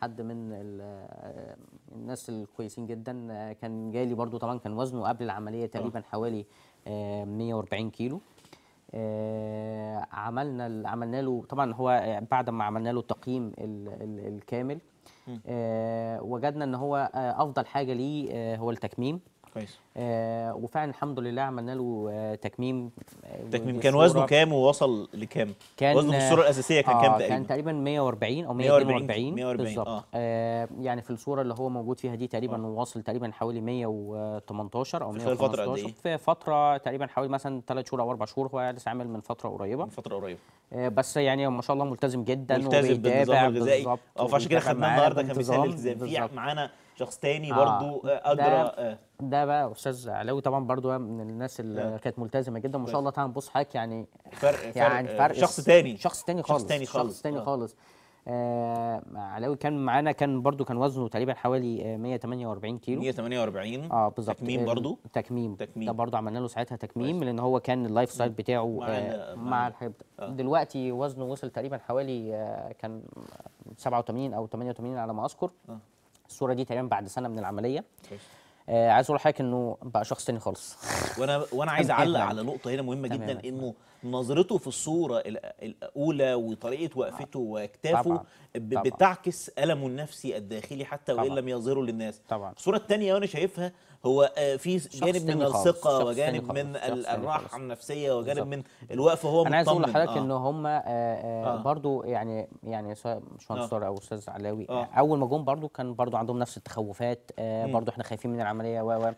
S2: حد من الناس الكويسين جدا كان جالي برضو طبعا كان وزنه قبل العمليه تقريبا حوالي 140 آه، كيلو آه، عملنا عملنا له طبعا هو بعد ما عملنا له التقييم الكامل آه، وجدنا ان هو افضل حاجه ليه هو التكميم كويس آه وفعلا الحمد لله عملنا له آه تكميم آه، تكميم كان وزنه كام
S1: ووصل لكام؟
S2: كان وزنه في الصوره آه، الاساسيه كان آه كام تقريبا؟ كان تقريبا 140 او 140 140 بالظبط آه. آه يعني في الصوره اللي هو موجود فيها دي تقريبا آه. واصل تقريبا حوالي 118 او 115 إيه؟ في فتره تقريبا حوالي مثلا ثلاث شهور او اربع شهور هو لسه عامل من فتره قريبه من فتره قريبه آه بس يعني ما شاء الله ملتزم جدا ملتزم بالنظام الغذائي اه فعشان كده خدناه النهارده كمثال التزام في
S1: معانا شخص تاني آه برضو اجرى آه، آه.
S2: ده, بقى استاذ علاوي طبعا برضو من الناس اللي آه. كانت ملتزمه جدا ما شاء الله تعالى بص حضرتك يعني فرق يعني فرق, فرق شخص تاني شخص تاني خالص شخص تاني خالص شخص تاني خالص آه علاوي كان معانا كان برضو كان وزنه تقريبا حوالي 148 كيلو 148 اه بالظبط تكميم برضو تكميم تكميم ده برضو عملنا له ساعتها تكميم لان هو كان اللايف ستايل بتاعه مع, آه مع الحاجات آه. دلوقتي وزنه وصل تقريبا حوالي آه كان 87 او 88 على ما اذكر آه. الصوره دي تقريبا بعد سنه من العمليه آه عايز اقول لحضرتك انه بقى شخص تاني خالص وانا وانا عايز اعلق يعني. على نقطه هنا مهمه جدا تمام. انه نظرته
S1: في الصوره الاولى وطريقه وقفته واكتافه
S2: بتعكس
S1: المه النفسي الداخلي حتى وان لم يظهره للناس طبعا الصوره الثانيه وانا شايفها هو آه، في جانب من الثقه وجانب من الراحه النفسيه وجانب من الوقفه هو انا عايز اقول لحضرتك آه. ان
S2: هم آه، آه، برضو يعني يعني سواء باشمهندس آه. او استاذ علاوي آه. اول ما جم برضو كان برضو عندهم نفس التخوفات برضو احنا خايفين من العمليه و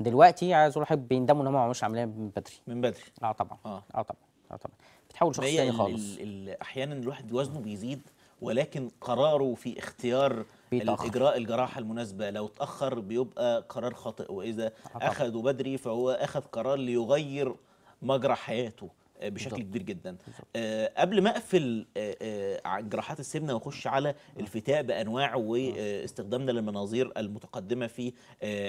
S2: دلوقتي عايز اقول لحضرتك بيندموا ان هم ما عملوش عمليه من بدري من بدري اه طبعا اه, آه طبعا اه طبعا بتحول شخص تاني خالص
S1: احيانا الواحد وزنه بيزيد ولكن قراره في اختيار اجراء الاجراء الجراحه المناسبه لو اتاخر بيبقى قرار خاطئ واذا اخذه بدري فهو اخذ قرار ليغير مجرى حياته آه، بشكل كبير جدا بالضبط. آه، قبل ما اقفل آه، جراحات السمنه واخش على نعم. الفتاء بانواعه نعم. واستخدامنا للمناظير المتقدمه في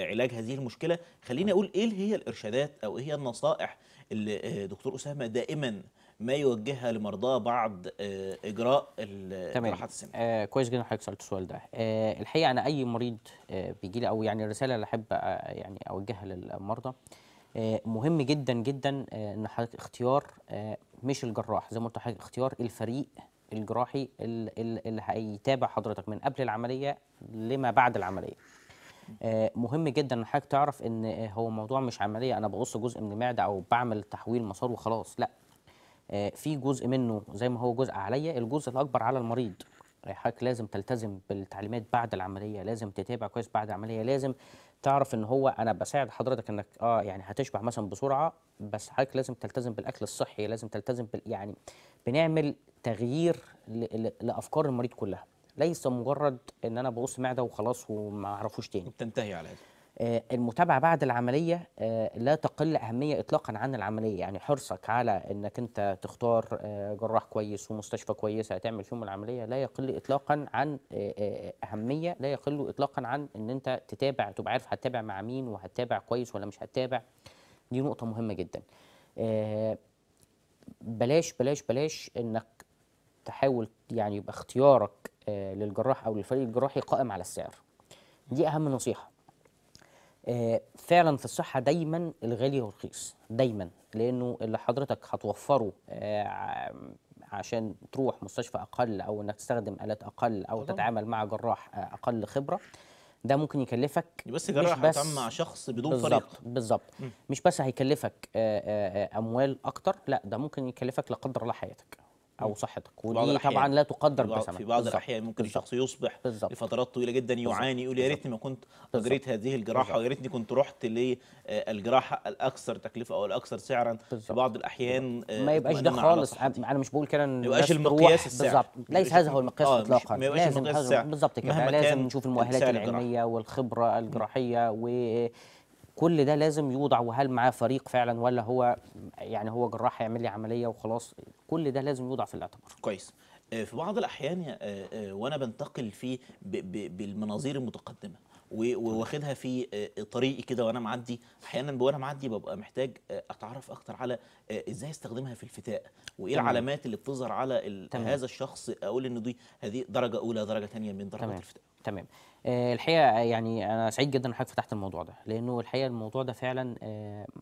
S1: علاج هذه المشكله خليني نعم. اقول ايه هي الارشادات او ايه هي النصائح اللي دكتور اسامه دائما ما يوجهها لمرضاه بعد آه، اجراء الجراحات
S2: السنيه آه كويس جدا حضرتك سالت السؤال ده آه الحقيقه انا اي مريض آه بيجي لي او يعني الرساله اللي احب آه، يعني اوجهها للمرضى آه، مهم جدا جدا ان حضرتك اختيار مش الجراح زي ما قلت حضرتك اختيار الفريق الجراحي اللي هيتابع حضرتك من قبل العمليه لما بعد العمليه مهم جدا ان حضرتك تعرف ان هو موضوع مش عمليه انا بقص جزء من المعده او بعمل تحويل مسار وخلاص لا آه، في جزء منه زي ما هو جزء عليا الجزء الاكبر على المريض حضرتك لازم تلتزم بالتعليمات بعد العمليه لازم تتابع كويس بعد العمليه لازم تعرف ان هو انا بساعد حضرتك انك اه يعني هتشبع مثلا بسرعه بس حضرتك لازم تلتزم بالاكل الصحي لازم تلتزم بال يعني بنعمل تغيير لافكار المريض كلها ليس مجرد ان انا بقص معده وخلاص وما اعرفوش تاني بتنتهي على هذا آه، المتابعه بعد العمليه آه، لا تقل اهميه اطلاقا عن العمليه يعني حرصك على انك انت تختار آه، جراح كويس ومستشفى كويسه هتعمل فيهم العمليه لا يقل اطلاقا عن اهميه لا يقل اطلاقا عن ان انت تتابع تبقى عارف هتتابع مع مين وهتتابع كويس ولا مش هتتابع دي نقطه مهمه جدا بلاش بلاش بلاش انك تحاول يعني يبقى اختيارك للجراح او للفريق الجراحي قائم على السعر دي اهم نصيحه آه، فعلا في الصحه دايما الغالي رخيص دايما لانه اللي حضرتك هتوفره آه، عشان تروح مستشفى اقل او انك تستخدم الات اقل او تتعامل مع جراح آه، اقل خبره ده ممكن يكلفك بس جراح بس مع شخص بدون بالزبط فريق بالظبط مش بس هيكلفك اموال اكتر لا ده ممكن يكلفك لا قدر الله حياتك او صحتك ودي طبعا لا تقدر بثمن في بعض الاحيان
S1: ممكن بالزبط. الشخص يصبح بالزبط. لفترات طويله جدا يعاني يقول يا ريتني ما كنت اجريت هذه الجراحه ويا ريتني كنت رحت للجراحه آه، الاكثر تكلفه او الاكثر سعرا بالزبط. في بعض الاحيان آه، ما يبقاش ده خالص
S2: انا مش بقول كده ان ما يبقاش المقياس السعر بالظبط ليس هذا هو المقياس آه، اطلاقا ما يبقاش المقياس السعر بالظبط كده لازم نشوف المؤهلات العلميه والخبره الجراحيه و كل ده لازم يوضع وهل معاه فريق فعلا ولا هو يعني هو جراح هيعمل لي عمليه وخلاص كل ده لازم يوضع في الاعتبار
S1: كويس آه، في بعض الاحيان آه، آه، وانا بنتقل في بالمناظير المتقدمه وواخدها في آه، طريقي كده وانا معدي احيانا وانا معدي ببقى محتاج آه، اتعرف اكتر على آه، ازاي استخدمها في الفتاء وايه تمام. العلامات اللي بتظهر على تمام. هذا الشخص اقول ان دي هذه درجه اولى درجه ثانيه من درجات الفتاء
S2: تمام الحقيقه يعني انا سعيد جدا ان حضرتك فتحت الموضوع ده لانه الحقيقه الموضوع ده فعلا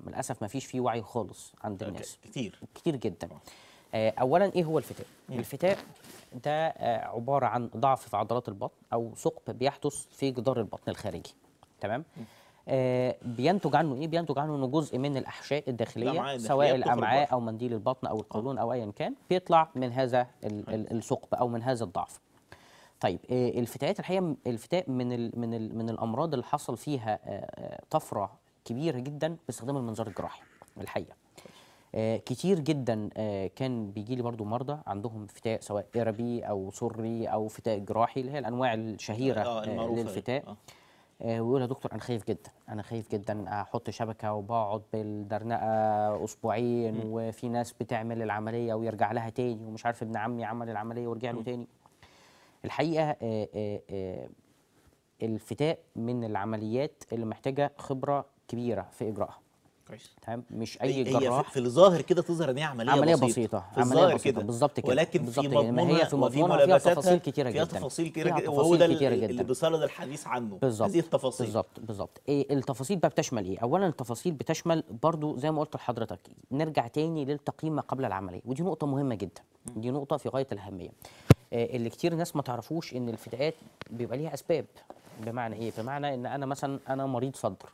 S2: للاسف ما فيش فيه وعي خالص عند الناس كتير كتير جدا أوه. آه، اولا ايه هو الفتاء الفتاء ده آه، عباره عن ضعف في عضلات البطن او ثقب بيحدث في جدار البطن الخارجي تمام آه، بينتج عنه ايه بينتج عنه انه جزء من الاحشاء الداخليه سواء الامعاء او منديل البطن او القولون او ايا كان بيطلع من هذا الثقب او من هذا الضعف طيب الفتيات الحقيقه الفتاء من الـ من الـ من الامراض اللي حصل فيها طفره كبيره جدا باستخدام المنظار الجراحي الحقيقه آه، كتير جدا آه، كان بيجي لي برضو مرضى عندهم فتاء سواء إربي أو سري أو فتاء جراحي اللي هي الأنواع الشهيرة آه يعني. للفتاء آه. ويقول يا دكتور انا خايف جدا انا خايف جدا احط شبكه وبقعد بالدرنقه اسبوعين وفي ناس بتعمل العمليه ويرجع لها تاني ومش عارف ابن عمي عمل العمليه ورجع له تاني الحقيقه الفتاء من العمليات اللي محتاجه خبره كبيره في اجرائها كويس تمام مش اي جراح هي في الظاهر
S1: كده تظهر ان هي عمليه, عملية بسيطه, بسيطة. في بسيطة. كده بالظبط كده ولكن في مضمونها هي في مضمونها فيها تفاصيل كتيره جدا فيها تفاصيل كتيره جدا وهو ده اللي بيسرد الحديث عنه بالزبط. هذه التفاصيل بالظبط
S2: بالظبط إيه التفاصيل بقى بتشمل ايه اولا التفاصيل بتشمل برضو زي ما قلت لحضرتك نرجع تاني للتقييم ما قبل العمليه ودي نقطه مهمه جدا دي نقطه في غايه الاهميه آه، اللي كتير ناس ما تعرفوش ان الفداءات بيبقى ليها اسباب بمعنى ايه بمعنى ان انا مثلا انا مريض صدر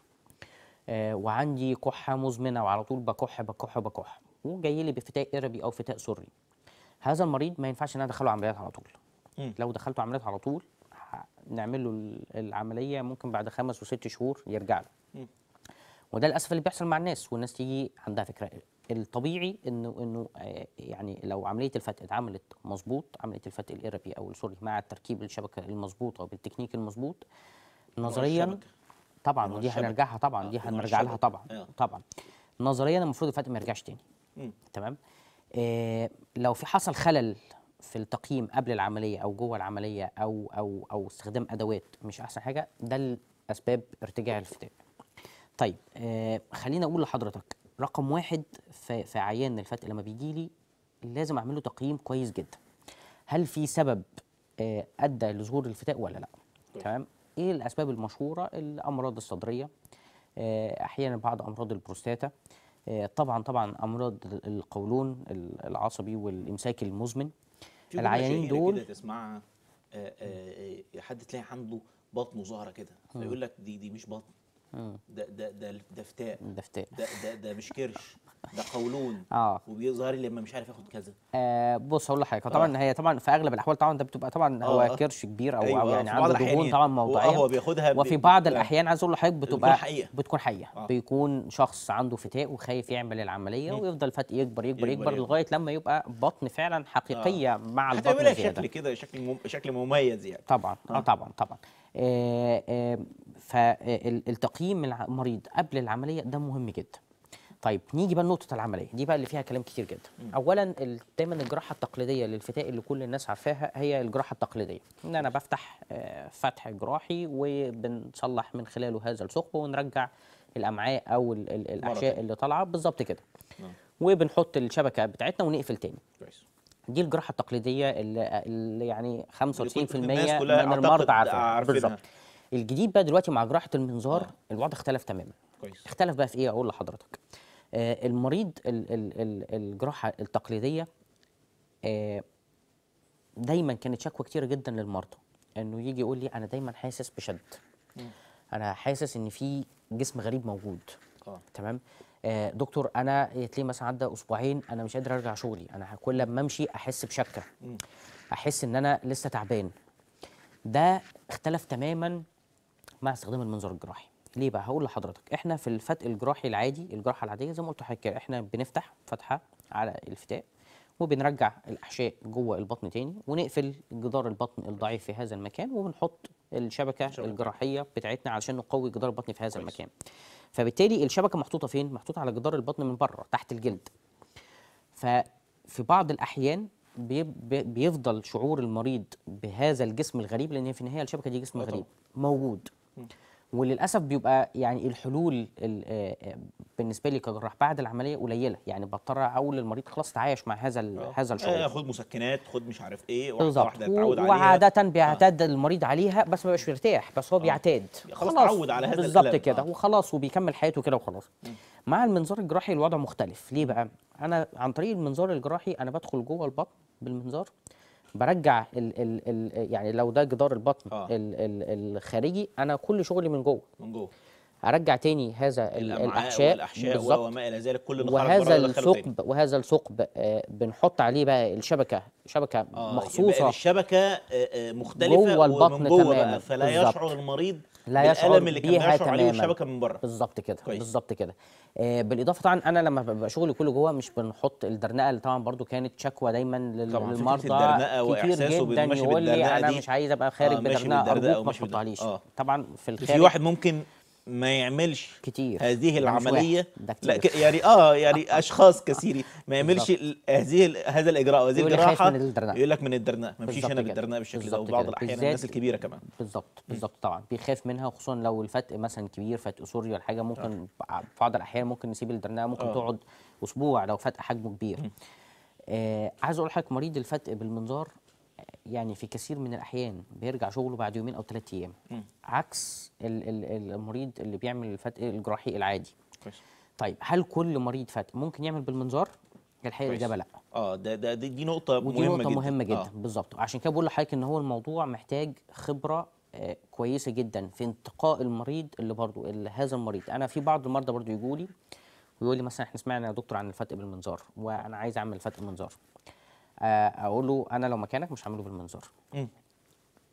S2: آه، وعندي كحه مزمنه وعلى طول بكح بكح بكح وجاي لي بفتاء اربي او فتاء سري هذا المريض ما ينفعش ان انا ادخله عمليات على طول لو دخلته عمليات على طول نعمل له العمليه ممكن بعد خمس وست شهور يرجع له وده للاسف اللي بيحصل مع الناس والناس تيجي عندها فكره الطبيعي انه انه آه، يعني لو عمليه الفتق اتعملت مظبوط عمليه الفتق الاربي او السوري مع تركيب الشبكه المظبوطه بالتكنيك المظبوط نظريا طبعا ودي هنرجعها طبعا آه، دي هنرجع لها طبعا آه. طبعا نظريا المفروض الفتق ما يرجعش تاني تمام إيه لو في حصل خلل في التقييم قبل العمليه او جوه العمليه او او او استخدام ادوات مش احسن حاجه ده الاسباب ارتجاع الفتاء طيب إيه خليني اقول لحضرتك رقم واحد في, عيان الفتق لما بيجي لي لازم اعمل له تقييم كويس جدا هل في سبب آه، ادى لظهور الفتاق ولا لا طيب. تمام ايه الاسباب المشهوره الامراض الصدريه آه، احيانا بعض امراض البروستاتا آه، طبعا طبعا امراض القولون العصبي والامساك المزمن العيانين دول كده
S1: تسمعها آه، حد تلاقي عنده بطنه ظاهره كده فيقول لك دي دي مش بطن ده ده ده ده فتاء ده فتاء ده ده, ده مش كرش ده قولون اه وبيظهر لي لما مش عارف اخد
S2: كذا آه بص هقول لحضرتك طبعا آه. هي طبعا في اغلب الاحوال طبعا ده بتبقى طبعا هو آه. كرش كبير او, أيوة أو آه، يعني عنده دهون طبعا موضعيه هو آه، بياخدها وفي بعض الاحيان عايز اقول لحضرتك بتبقى بتكون حقيقه بتكون حقيقه آه. بيكون شخص عنده فتاء وخايف يعمل العمليه م. ويفضل فتق يكبر يكبر يكبر, يكبر لغايه لما يبقى بطن فعلا حقيقيه آه. مع البطن شكل كده شكل شكل مميز يعني طبعا اه طبعا طبعا فالتقييم المريض قبل العمليه ده مهم جدا طيب نيجي بقى لنقطه العمليه دي بقى اللي فيها كلام كتير جدا اولا دايما الجراحه التقليديه للفتاء اللي كل الناس عارفاها هي الجراحه التقليديه ان انا بفتح آه، فتح جراحي وبنصلح من خلاله هذا الثقب ونرجع الامعاء او الاحشاء اللي طالعه بالظبط كده نعم. وبنحط الشبكه بتاعتنا ونقفل تاني كويس دي الجراحه التقليديه اللي يعني 95% من المرضى عارفينها بالظبط الجديد بقى دلوقتي مع جراحه المنظار آه. الوضع اختلف تماما كويس اختلف بقى في ايه اقول لحضرتك آه، المريض الجراحه التقليديه آه، دايما كانت شكوى كتيره جدا للمرضى انه يجي يقول لي انا دايما حاسس بشد انا حاسس ان في جسم غريب موجود أوه. تمام آه دكتور انا ليه مثلا عدى اسبوعين انا مش قادر ارجع شغلي انا كل ما امشي احس بشكه احس ان انا لسه تعبان ده اختلف تماما مع استخدام المنظر الجراحي ليه بقى هقول لحضرتك احنا في الفتق الجراحي العادي الجراحه العاديه زي ما قلت لحضرتك احنا بنفتح فتحه على الفتاء وبنرجع الاحشاء جوه البطن تاني ونقفل جدار البطن الضعيف في هذا المكان وبنحط الشبكه شبكة. الجراحيه بتاعتنا علشان نقوي جدار البطن في هذا كويس. المكان فبالتالي الشبكه محطوطه فين محطوطه على جدار البطن من بره تحت الجلد ففي بعض الاحيان بيفضل شعور المريض بهذا الجسم الغريب لان في النهايه الشبكه دي جسم آه، غريب موجود وللاسف بيبقى يعني الحلول آه، آه، بالنسبه لي كجراح بعد العمليه قليله يعني بضطر اقول للمريض خلاص تعايش مع هذا آه. هذا الشعور آه
S1: خد مسكنات خد مش عارف ايه واحده واحده اتعود عليها وعاده
S2: بيعتاد آه. المريض عليها بس ما بيبقاش مرتاح بس هو آه. بيعتاد خلاص اتعود على هذا بالظبط كده آه. وخلاص وبيكمل حياته كده وخلاص م. مع المنظار الجراحي الوضع مختلف ليه بقى انا عن طريق المنظار الجراحي انا بدخل جوه البطن بالمنظار برجع ال ال ال يعني لو ده جدار البطن آه. الخارجي انا كل شغلي من جوه من جوه ارجع تاني هذا الاحشاء الاحشاء وما الى ذلك كل وهذا الثقب وهذا آه، الثقب بنحط عليه بقى الشبكه شبكه آه مخصوصه الشبكه آه،
S1: آه، مختلفه جوه البطن ومن جوه تماما بقى فلا بالزبط. يشعر المريض لا يشعر اللي بيها كان تماما الشبكه
S2: من بره بالظبط كده بالظبط كده آه بالاضافه طبعا انا لما ببقى شغلي كله جوه مش بنحط الدرنقه اللي طبعا برضو كانت شكوى دايما للمرضى طبعا كتير جدا يقول لي انا مش عايز ابقى خارج آه بدرنقه ارجوك ما تحطهاليش آه. طبعا في الخارج في واحد ممكن
S1: ما يعملش كتير هذه يعني العمليه كتير. لا ك... يعني اه يعني اشخاص كثيرين ما يعملش هذه هذا الاجراء وهذه الجراحه من يقول
S2: لك من الدرناء ما يمشيش انا بالدرناء بالشكل ده وبعض الاحيان الناس الكبيره كمان بالظبط بالظبط طبعا بيخاف منها وخصوصا لو الفتق مثلا كبير فتق سوري ولا حاجه ممكن آه. في بعض الاحيان ممكن نسيب الدرناء ممكن آه. تقعد اسبوع لو فتق حجمه كبير آه عايز اقول لحضرتك مريض الفتق بالمنظار يعني في كثير من الاحيان بيرجع شغله بعد يومين او ثلاث ايام عكس الـ الـ المريض اللي بيعمل الفتق الجراحي العادي كويس طيب هل كل مريض فتق ممكن يعمل بالمنظار الحقيقه الاجابه لا
S1: اه ده ده دي, دي نقطه ودي مهمه نقطه جدا. مهمه جدا آه.
S2: بالظبط عشان كده بقول لحضرتك ان هو الموضوع محتاج خبره آه، كويسه جدا في انتقاء المريض اللي برضه اللي هذا المريض انا في بعض المرضى برضه يجوا لي ويقول لي مثلا احنا سمعنا يا دكتور عن الفتق بالمنظار وانا عايز اعمل فتق منظار آه، اقول له انا لو مكانك مش هعمله بالمنظار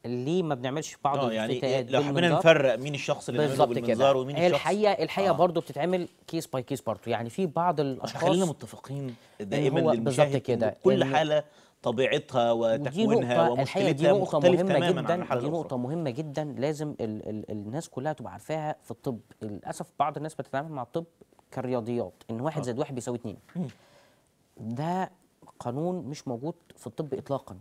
S2: ليه ما بنعملش بعض اه يعني لو حبينا نفرق مين الشخص اللي بيعمل بالمنظار ومين الشخص الحقيقه الحقيقه آه. برضه بتتعمل كيس باي كيس برضه يعني في بعض الاشخاص خلينا
S1: متفقين
S2: دائما بالظبط كده كل حاله طبيعتها وتكوينها ومشكلتها دي نقطة مهمة تماما جدا عن دي نقطة مهمة جدا لازم الـ الـ الناس كلها تبقى عارفاها في الطب للأسف بعض الناس بتتعامل مع الطب كرياضيات إن واحد آه. زائد واحد بيساوي اتنين ده قانون مش موجود في الطب اطلاقا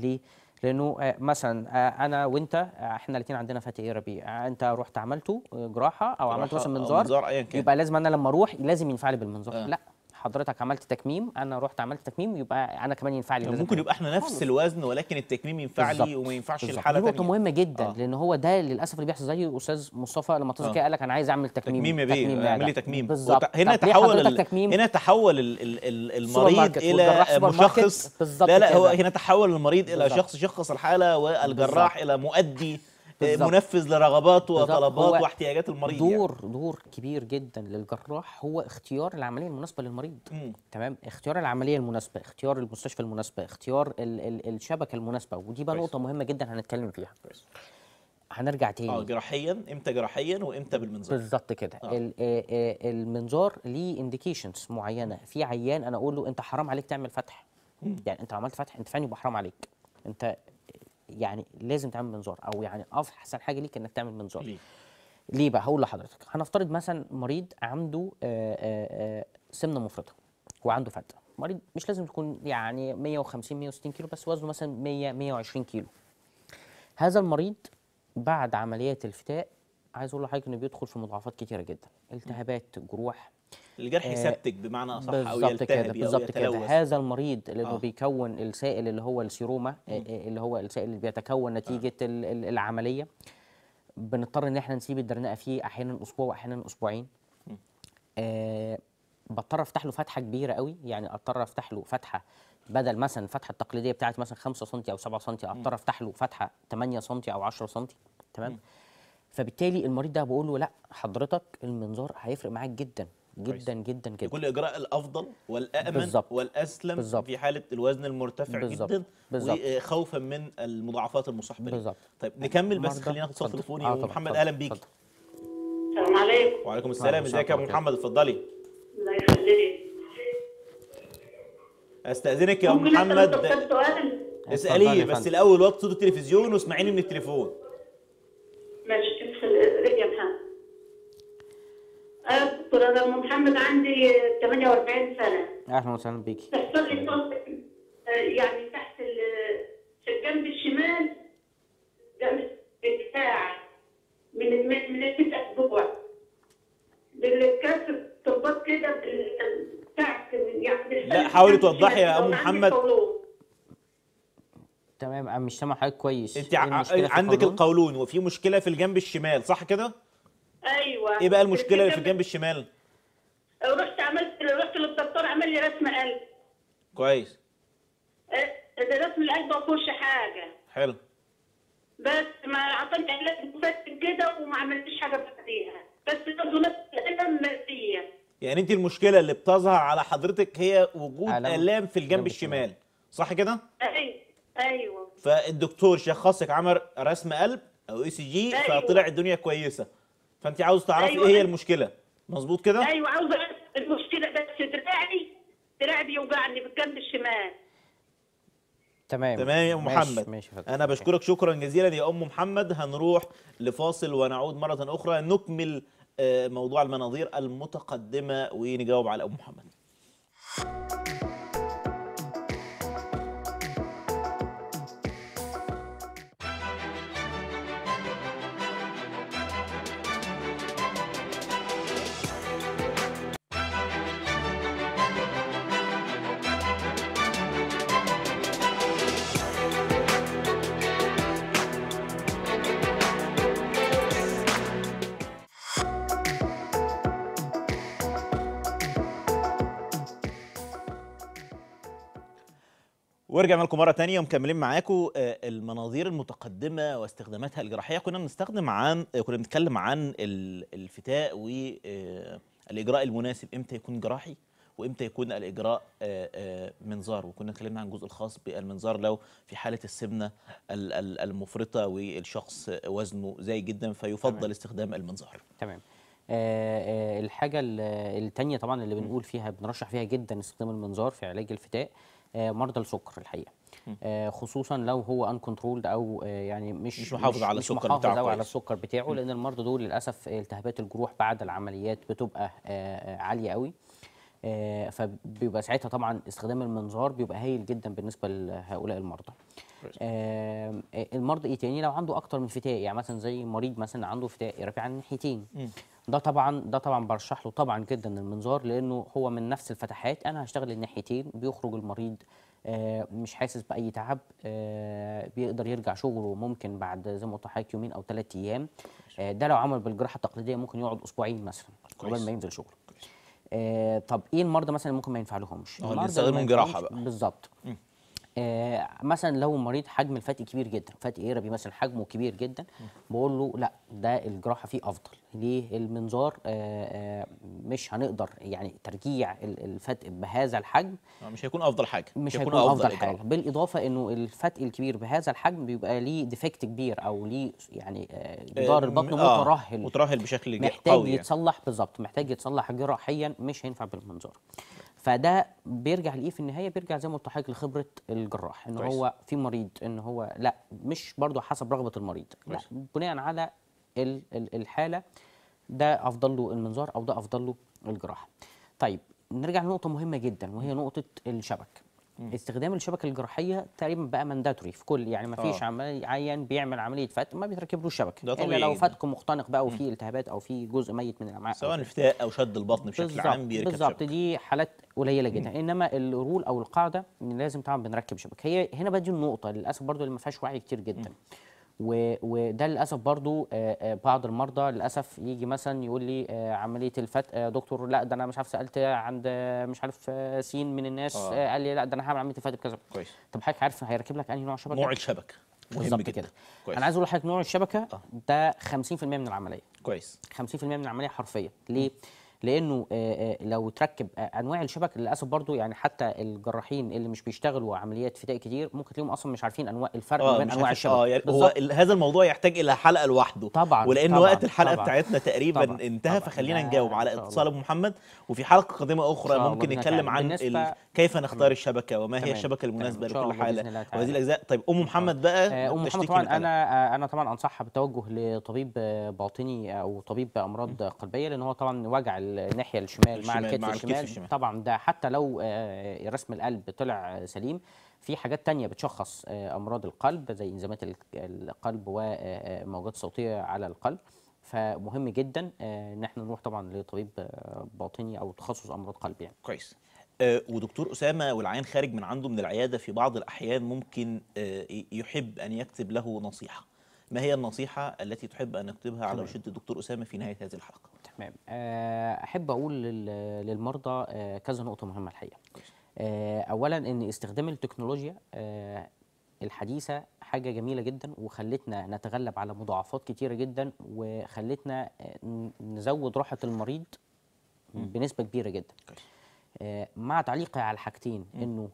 S2: ليه لانه آه، مثلا آه، انا وانت آه، احنا الاثنين عندنا فاتي ايربي انت رحت عملته جراحه او عملته مثلا منظار, منظار يبقى لازم انا لما اروح لازم ينفع لي بالمنظار آه. لا حضرتك عملت تكميم انا رحت عملت تكميم يبقى انا كمان ينفع لي يعني ممكن يبقى احنا نفس خالص.
S1: الوزن ولكن التكميم ينفع لي وما ينفعش الحاله دي نقطه مهمه
S2: جدا آه. لان هو ده للاسف اللي بيحصل زي الاستاذ مصطفى لما اتصل آه. قال لك انا عايز اعمل تكميم تكميم يا بيه اعمل لي تكميم بالظبط هنا تحول
S1: هنا تحول المريض الى مشخص لا لا هو هنا تحول المريض الى شخص شخص الحاله والجراح الى مؤدي
S2: آه، بالزبط. منفذ لرغبات وطلبات واحتياجات المريض يعني. دور يعني. دور كبير جدا للجراح هو اختيار العمليه المناسبه للمريض م. تمام اختيار العمليه المناسبه اختيار المستشفى المناسبه اختيار ال ال الشبكه المناسبه ودي بقى نقطه مهمه جدا هنتكلم فيها كويس. هنرجع تاني اه
S1: جراحيا امتى جراحيا وامتى بالمنظار
S2: بالظبط كده آه. آه،, آه، المنظار ليه انديكيشنز معينه في عيان انا اقول له انت حرام عليك تعمل فتح م. يعني انت لو عملت فتح انت فعلا يبقى حرام عليك انت يعني لازم تعمل منظار او يعني احسن حاجه ليك انك تعمل منظار ليه, ليه بقى هقول لحضرتك هنفترض مثلا مريض عنده آه، آه، آه، سمنه مفرطه وعنده فتة مريض مش لازم تكون يعني 150 160 كيلو بس وزنه مثلا 100 120 كيلو هذا المريض بعد عمليات الفتاء عايز اقول لحضرتك انه بيدخل في مضاعفات كتيره جدا التهابات جروح الجرح آه، يسبتك بمعنى اصح او يلتهب بالظبط كده هذا المريض اللي آه. بيكون السائل اللي هو السيروما آه، آه، اللي هو السائل اللي بيتكون نتيجه آه. العمليه بنضطر ان احنا نسيب الدرنقه فيه احيانا اسبوع واحيانا اسبوعين آه بضطر افتح له فتحه كبيره قوي يعني اضطر افتح له فتحه بدل مثلا الفتحه التقليديه بتاعت مثلا 5 سم او 7 سم اضطر افتح له فتحه 8 سم او 10 سم تمام فبالتالي المريض ده بقول له لا حضرتك المنظار هيفرق معاك جدا جدا جدا جدا يكون الاجراء
S1: الافضل والامن بالزبط. والاسلم بالزبط. في حاله الوزن المرتفع بالزبط. جدا بالزبط. وخوفا من المضاعفات المصاحبه بالظبط طيب نكمل بس خلينا ناخد صوت تليفوني آه، ومحمد اهلا بيك
S3: السلام عليكم وعليكم السلام ازيك
S1: يا ابو محمد طيب. اتفضلي
S3: الله يخليك
S1: استاذنك يا ام محمد
S3: اساليه بس
S1: الاول وقت صوت التلفزيون واسمعيني من التليفون
S3: ماشي امسك يا محمد دكتور انا ام محمد عندي 48 سنه
S2: اهلا وسهلا بيكي
S3: تحصل لي صوت آه، يعني تحت الجنب الشمال جنب الدفاع من من التسع اسبوع بالكسر تربط كده بتاعت يعني لا حاولي توضحي يا ام محمد
S2: تمام مش سامع حضرتك كويس انت إيه عندك
S1: القولون وفي مشكله في الجنب الشمال صح كده؟
S3: ايوه ايه بقى المشكله اللي في الجنب الشمال رحت عملت رحت للدكتور عمل لي رسم قلب كويس ده إيه، رسم القلب ما فيهوش حاجه حلو بس ما عطاني علاج مفسد كده وما عملتش حاجه بعديها بس برضه نفس الالم نفسيه
S1: يعني انت المشكله اللي بتظهر على حضرتك هي وجود الام في الجنب الشمال صح كده
S3: ايوه ايوه
S1: فالدكتور شخصك عمل رسم قلب او اي سي جي فطلع أيوة. الدنيا كويسه فانت عاوز تعرفي أيوة. ايه هي أيوة. المشكله مظبوط كده ايوه
S3: عاوزه المشكله بس دراعي دراعي بيوجعني في الجنب الشمال
S1: تمام تمام يا ام محمد ماشي انا بشكرك شكرا جزيلا يا ام محمد هنروح لفاصل ونعود مره اخرى نكمل آه، موضوع المناظير المتقدمه ونجاوب على ام محمد ورجعنا لكم مره ثانيه ومكملين معاكم آه، المناظير المتقدمه واستخداماتها الجراحيه كنا بنستخدم عن كنا بنتكلم عن الفتاء والاجراء آه، المناسب امتى يكون جراحي وامتى يكون الاجراء آه، منظار وكنا اتكلمنا عن الجزء الخاص بالمنظار لو في حاله السمنه المفرطه والشخص وزنه زايد جدا فيفضل تمام. استخدام المنظار تمام
S2: الحاجه الثانيه طبعا اللي بنقول فيها بنرشح فيها جدا استخدام المنظار في علاج الفتاء آه، مرضى السكر الحقيقه آه، خصوصا لو هو ان كنترولد او آه، يعني مش مش محافظ على السكر محافظ بتاعه على السكر بتاعه لان المرضى دول للاسف التهابات الجروح بعد العمليات بتبقى عاليه قوي آه، فبيبقى ساعتها طبعا استخدام المنظار بيبقى هايل جدا بالنسبه لهؤلاء المرضى آه، آه، المرضى ايه تاني لو عنده اكتر من فتاء يعني مثلا زي مريض مثلا عنده فتاء رافع عن الناحيتين ده طبعا ده طبعا برشح له طبعا جدا المنظار لانه هو من نفس الفتحات انا هشتغل الناحيتين بيخرج المريض مش حاسس باي تعب بيقدر يرجع شغله ممكن بعد زي ما قلت لحضرتك يومين او ثلاث ايام ده لو عمل بالجراحه التقليديه ممكن يقعد اسبوعين مثلا قبل ما ينزل شغله آه، طب ايه المرضى مثلا ممكن ما ينفع لهمش؟ اه اللي يستخدموا جراحه بقى بالظبط آه مثلا لو مريض حجم الفتق كبير جدا فتق ايربي مثلا حجمه كبير جدا بقول له لا ده الجراحه فيه افضل ليه المنظار آه آه مش هنقدر يعني ترجيع الفتق بهذا الحجم
S1: آه، مش هيكون افضل حاجه مش هيكون, هيكون افضل, أفضل حاجه إجراء.
S2: بالاضافه انه الفتق الكبير بهذا الحجم بيبقى ليه ديفكت كبير او ليه يعني جدار آه، آه، البطن آه مترهل مترهل بشكل قوي محتاج يعني. يتصلح يعني. بالظبط محتاج يتصلح جراحيا مش هينفع بالمنظار فده بيرجع لايه في النهايه بيرجع زي ما قلت لخبره الجراح ان هو في مريض ان هو لا مش برضو حسب رغبه المريض لا بناء على الحاله ده افضل له المنظار او ده افضل له الجراحه طيب نرجع لنقطه مهمه جدا وهي نقطه الشبك استخدام الشبكه الجراحيه تقريبا بقى مانداتوري في كل يعني ما فيش آه. عيان بيعمل عمليه فت ما بيتركبلوش شبكه ده طبيعي الا لو فتق مختنق بقى وفي التهابات او في جزء ميت من الامعاء سواء الفتاء او شد البطن بشكل عام بيركب بالظبط دي حالات قليله جدا انما الرول او القاعده ان لازم طبعا بنركب شبكه هي هنا بقى دي النقطه للاسف برضو اللي ما فيهاش وعي كتير جدا مم. وده للاسف برضو آه، آه، بعض المرضى للاسف يجي مثلا يقول لي آه، عمليه الفتق دكتور لا ده انا مش عارف سالت عند مش عارف سين من الناس آه. قال لي لا ده انا هعمل عمليه الفتق بكذا كويس طب حضرتك عارف هيركب لك انهي نوع شبكه نوع الشبكه بالظبط كده كويس. انا عايز اقول لحضرتك نوع الشبكه ده 50% من العمليه كويس 50% من العمليه حرفيا ليه؟ م. لانه آه، آه، لو تركب آه، انواع الشبك للاسف برضو يعني حتى الجراحين اللي مش بيشتغلوا عمليات فداء كتير ممكن تلاقيهم اصلا مش عارفين انواع الفرق بين انواع الشبك اه يعني هو هذا الموضوع يحتاج الى حلقه لوحده طبعا ولان طبعًا وقت الحلقه طبعًا بتاعتنا تقريبا طبعًا انتهى طبعًا فخلينا نجاوب على اتصال ابو
S1: محمد وفي حلقه قادمه اخرى ممكن نتكلم عن كيف نختار الشبكه وما هي الشبكه المناسبه لكل حاله وهذه الاجزاء طيب ام محمد بقى ام محمد طبعا
S2: انا انا طبعا انصحها بالتوجه لطبيب باطني او طبيب امراض قلبيه لان هو طبعا وجع الناحيه الشمال, الشمال مع الكتف, مع الكتف الشمال. الشمال طبعا ده حتى لو آه، رسم القلب طلع آه، سليم في حاجات تانية بتشخص آه، امراض القلب زي انزيمات القلب وموجات صوتيه على القلب فمهم جدا ان احنا نروح طبعا لطبيب باطني او تخصص امراض قلب يعني كويس ودكتور اسامه والعيان خارج من عنده من العياده
S1: في بعض الاحيان ممكن يحب ان يكتب له نصيحه ما هي النصيحه التي تحب ان نكتبها على رشد الدكتور اسامه في نهايه هذه الحلقه
S2: تمام آه، احب اقول للمرضى آه، كذا نقطه مهمه الحقيقه آه، اولا ان استخدام التكنولوجيا الحديثه حاجه جميله جدا وخلتنا نتغلب على مضاعفات كتيره جدا وخلتنا نزود راحه المريض بنسبه كبيره جدا مع تعليقي على الحاجتين انه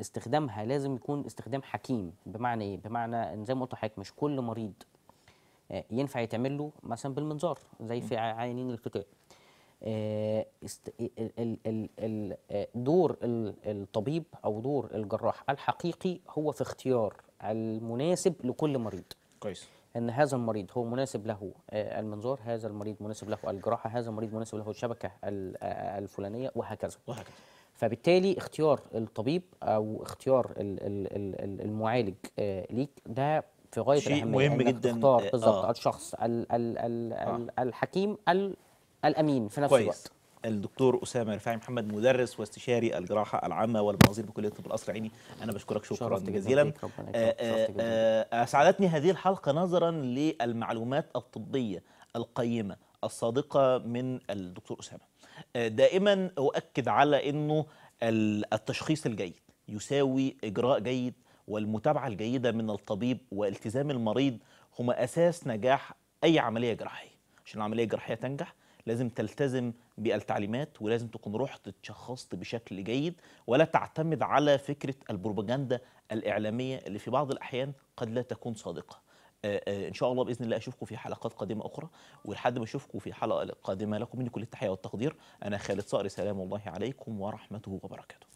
S2: استخدامها لازم يكون استخدام حكيم بمعنى ايه بمعنى ان زي ما قلت لحضرتك مش كل مريض آه، ينفع يتعمل له مثلا بالمنظار زي في عيانين الكتاب آه، آه، دور الطبيب او دور الجراح الحقيقي هو في اختيار المناسب لكل مريض كويس ان هذا المريض هو مناسب له المنظار هذا المريض مناسب له الجراحه هذا المريض مناسب له الشبكه الفلانيه وهكذا وهكذا فبالتالي اختيار الطبيب او اختيار المعالج ليك ده في غايه شيء الاهميه مهم جدا تختار آه، بالظبط آه. الشخص الـ الـ الـ آه. الحكيم الامين في نفس كويس. الوقت
S1: الدكتور اسامه رفاعي محمد مدرس واستشاري الجراحه العامه والمناظير بكليه الطب القصر العيني انا بشكرك شكرا جزيلا اسعدتني آه، آه، هذه الحلقه نظرا للمعلومات الطبيه القيمه الصادقه من الدكتور اسامه دائما اؤكد على انه التشخيص الجيد يساوي اجراء جيد والمتابعة الجيدة من الطبيب والتزام المريض هما أساس نجاح أي عملية جراحية عشان العملية الجراحية تنجح لازم تلتزم بالتعليمات ولازم تكون رحت اتشخصت بشكل جيد ولا تعتمد على فكرة البروباجندا الإعلامية اللي في بعض الأحيان قد لا تكون صادقة آه، آه، ان شاء الله باذن الله اشوفكم في حلقات قادمه اخرى ولحد ما اشوفكم في حلقه قادمه لكم مني كل التحيه والتقدير انا خالد صقر سلام الله عليكم ورحمته وبركاته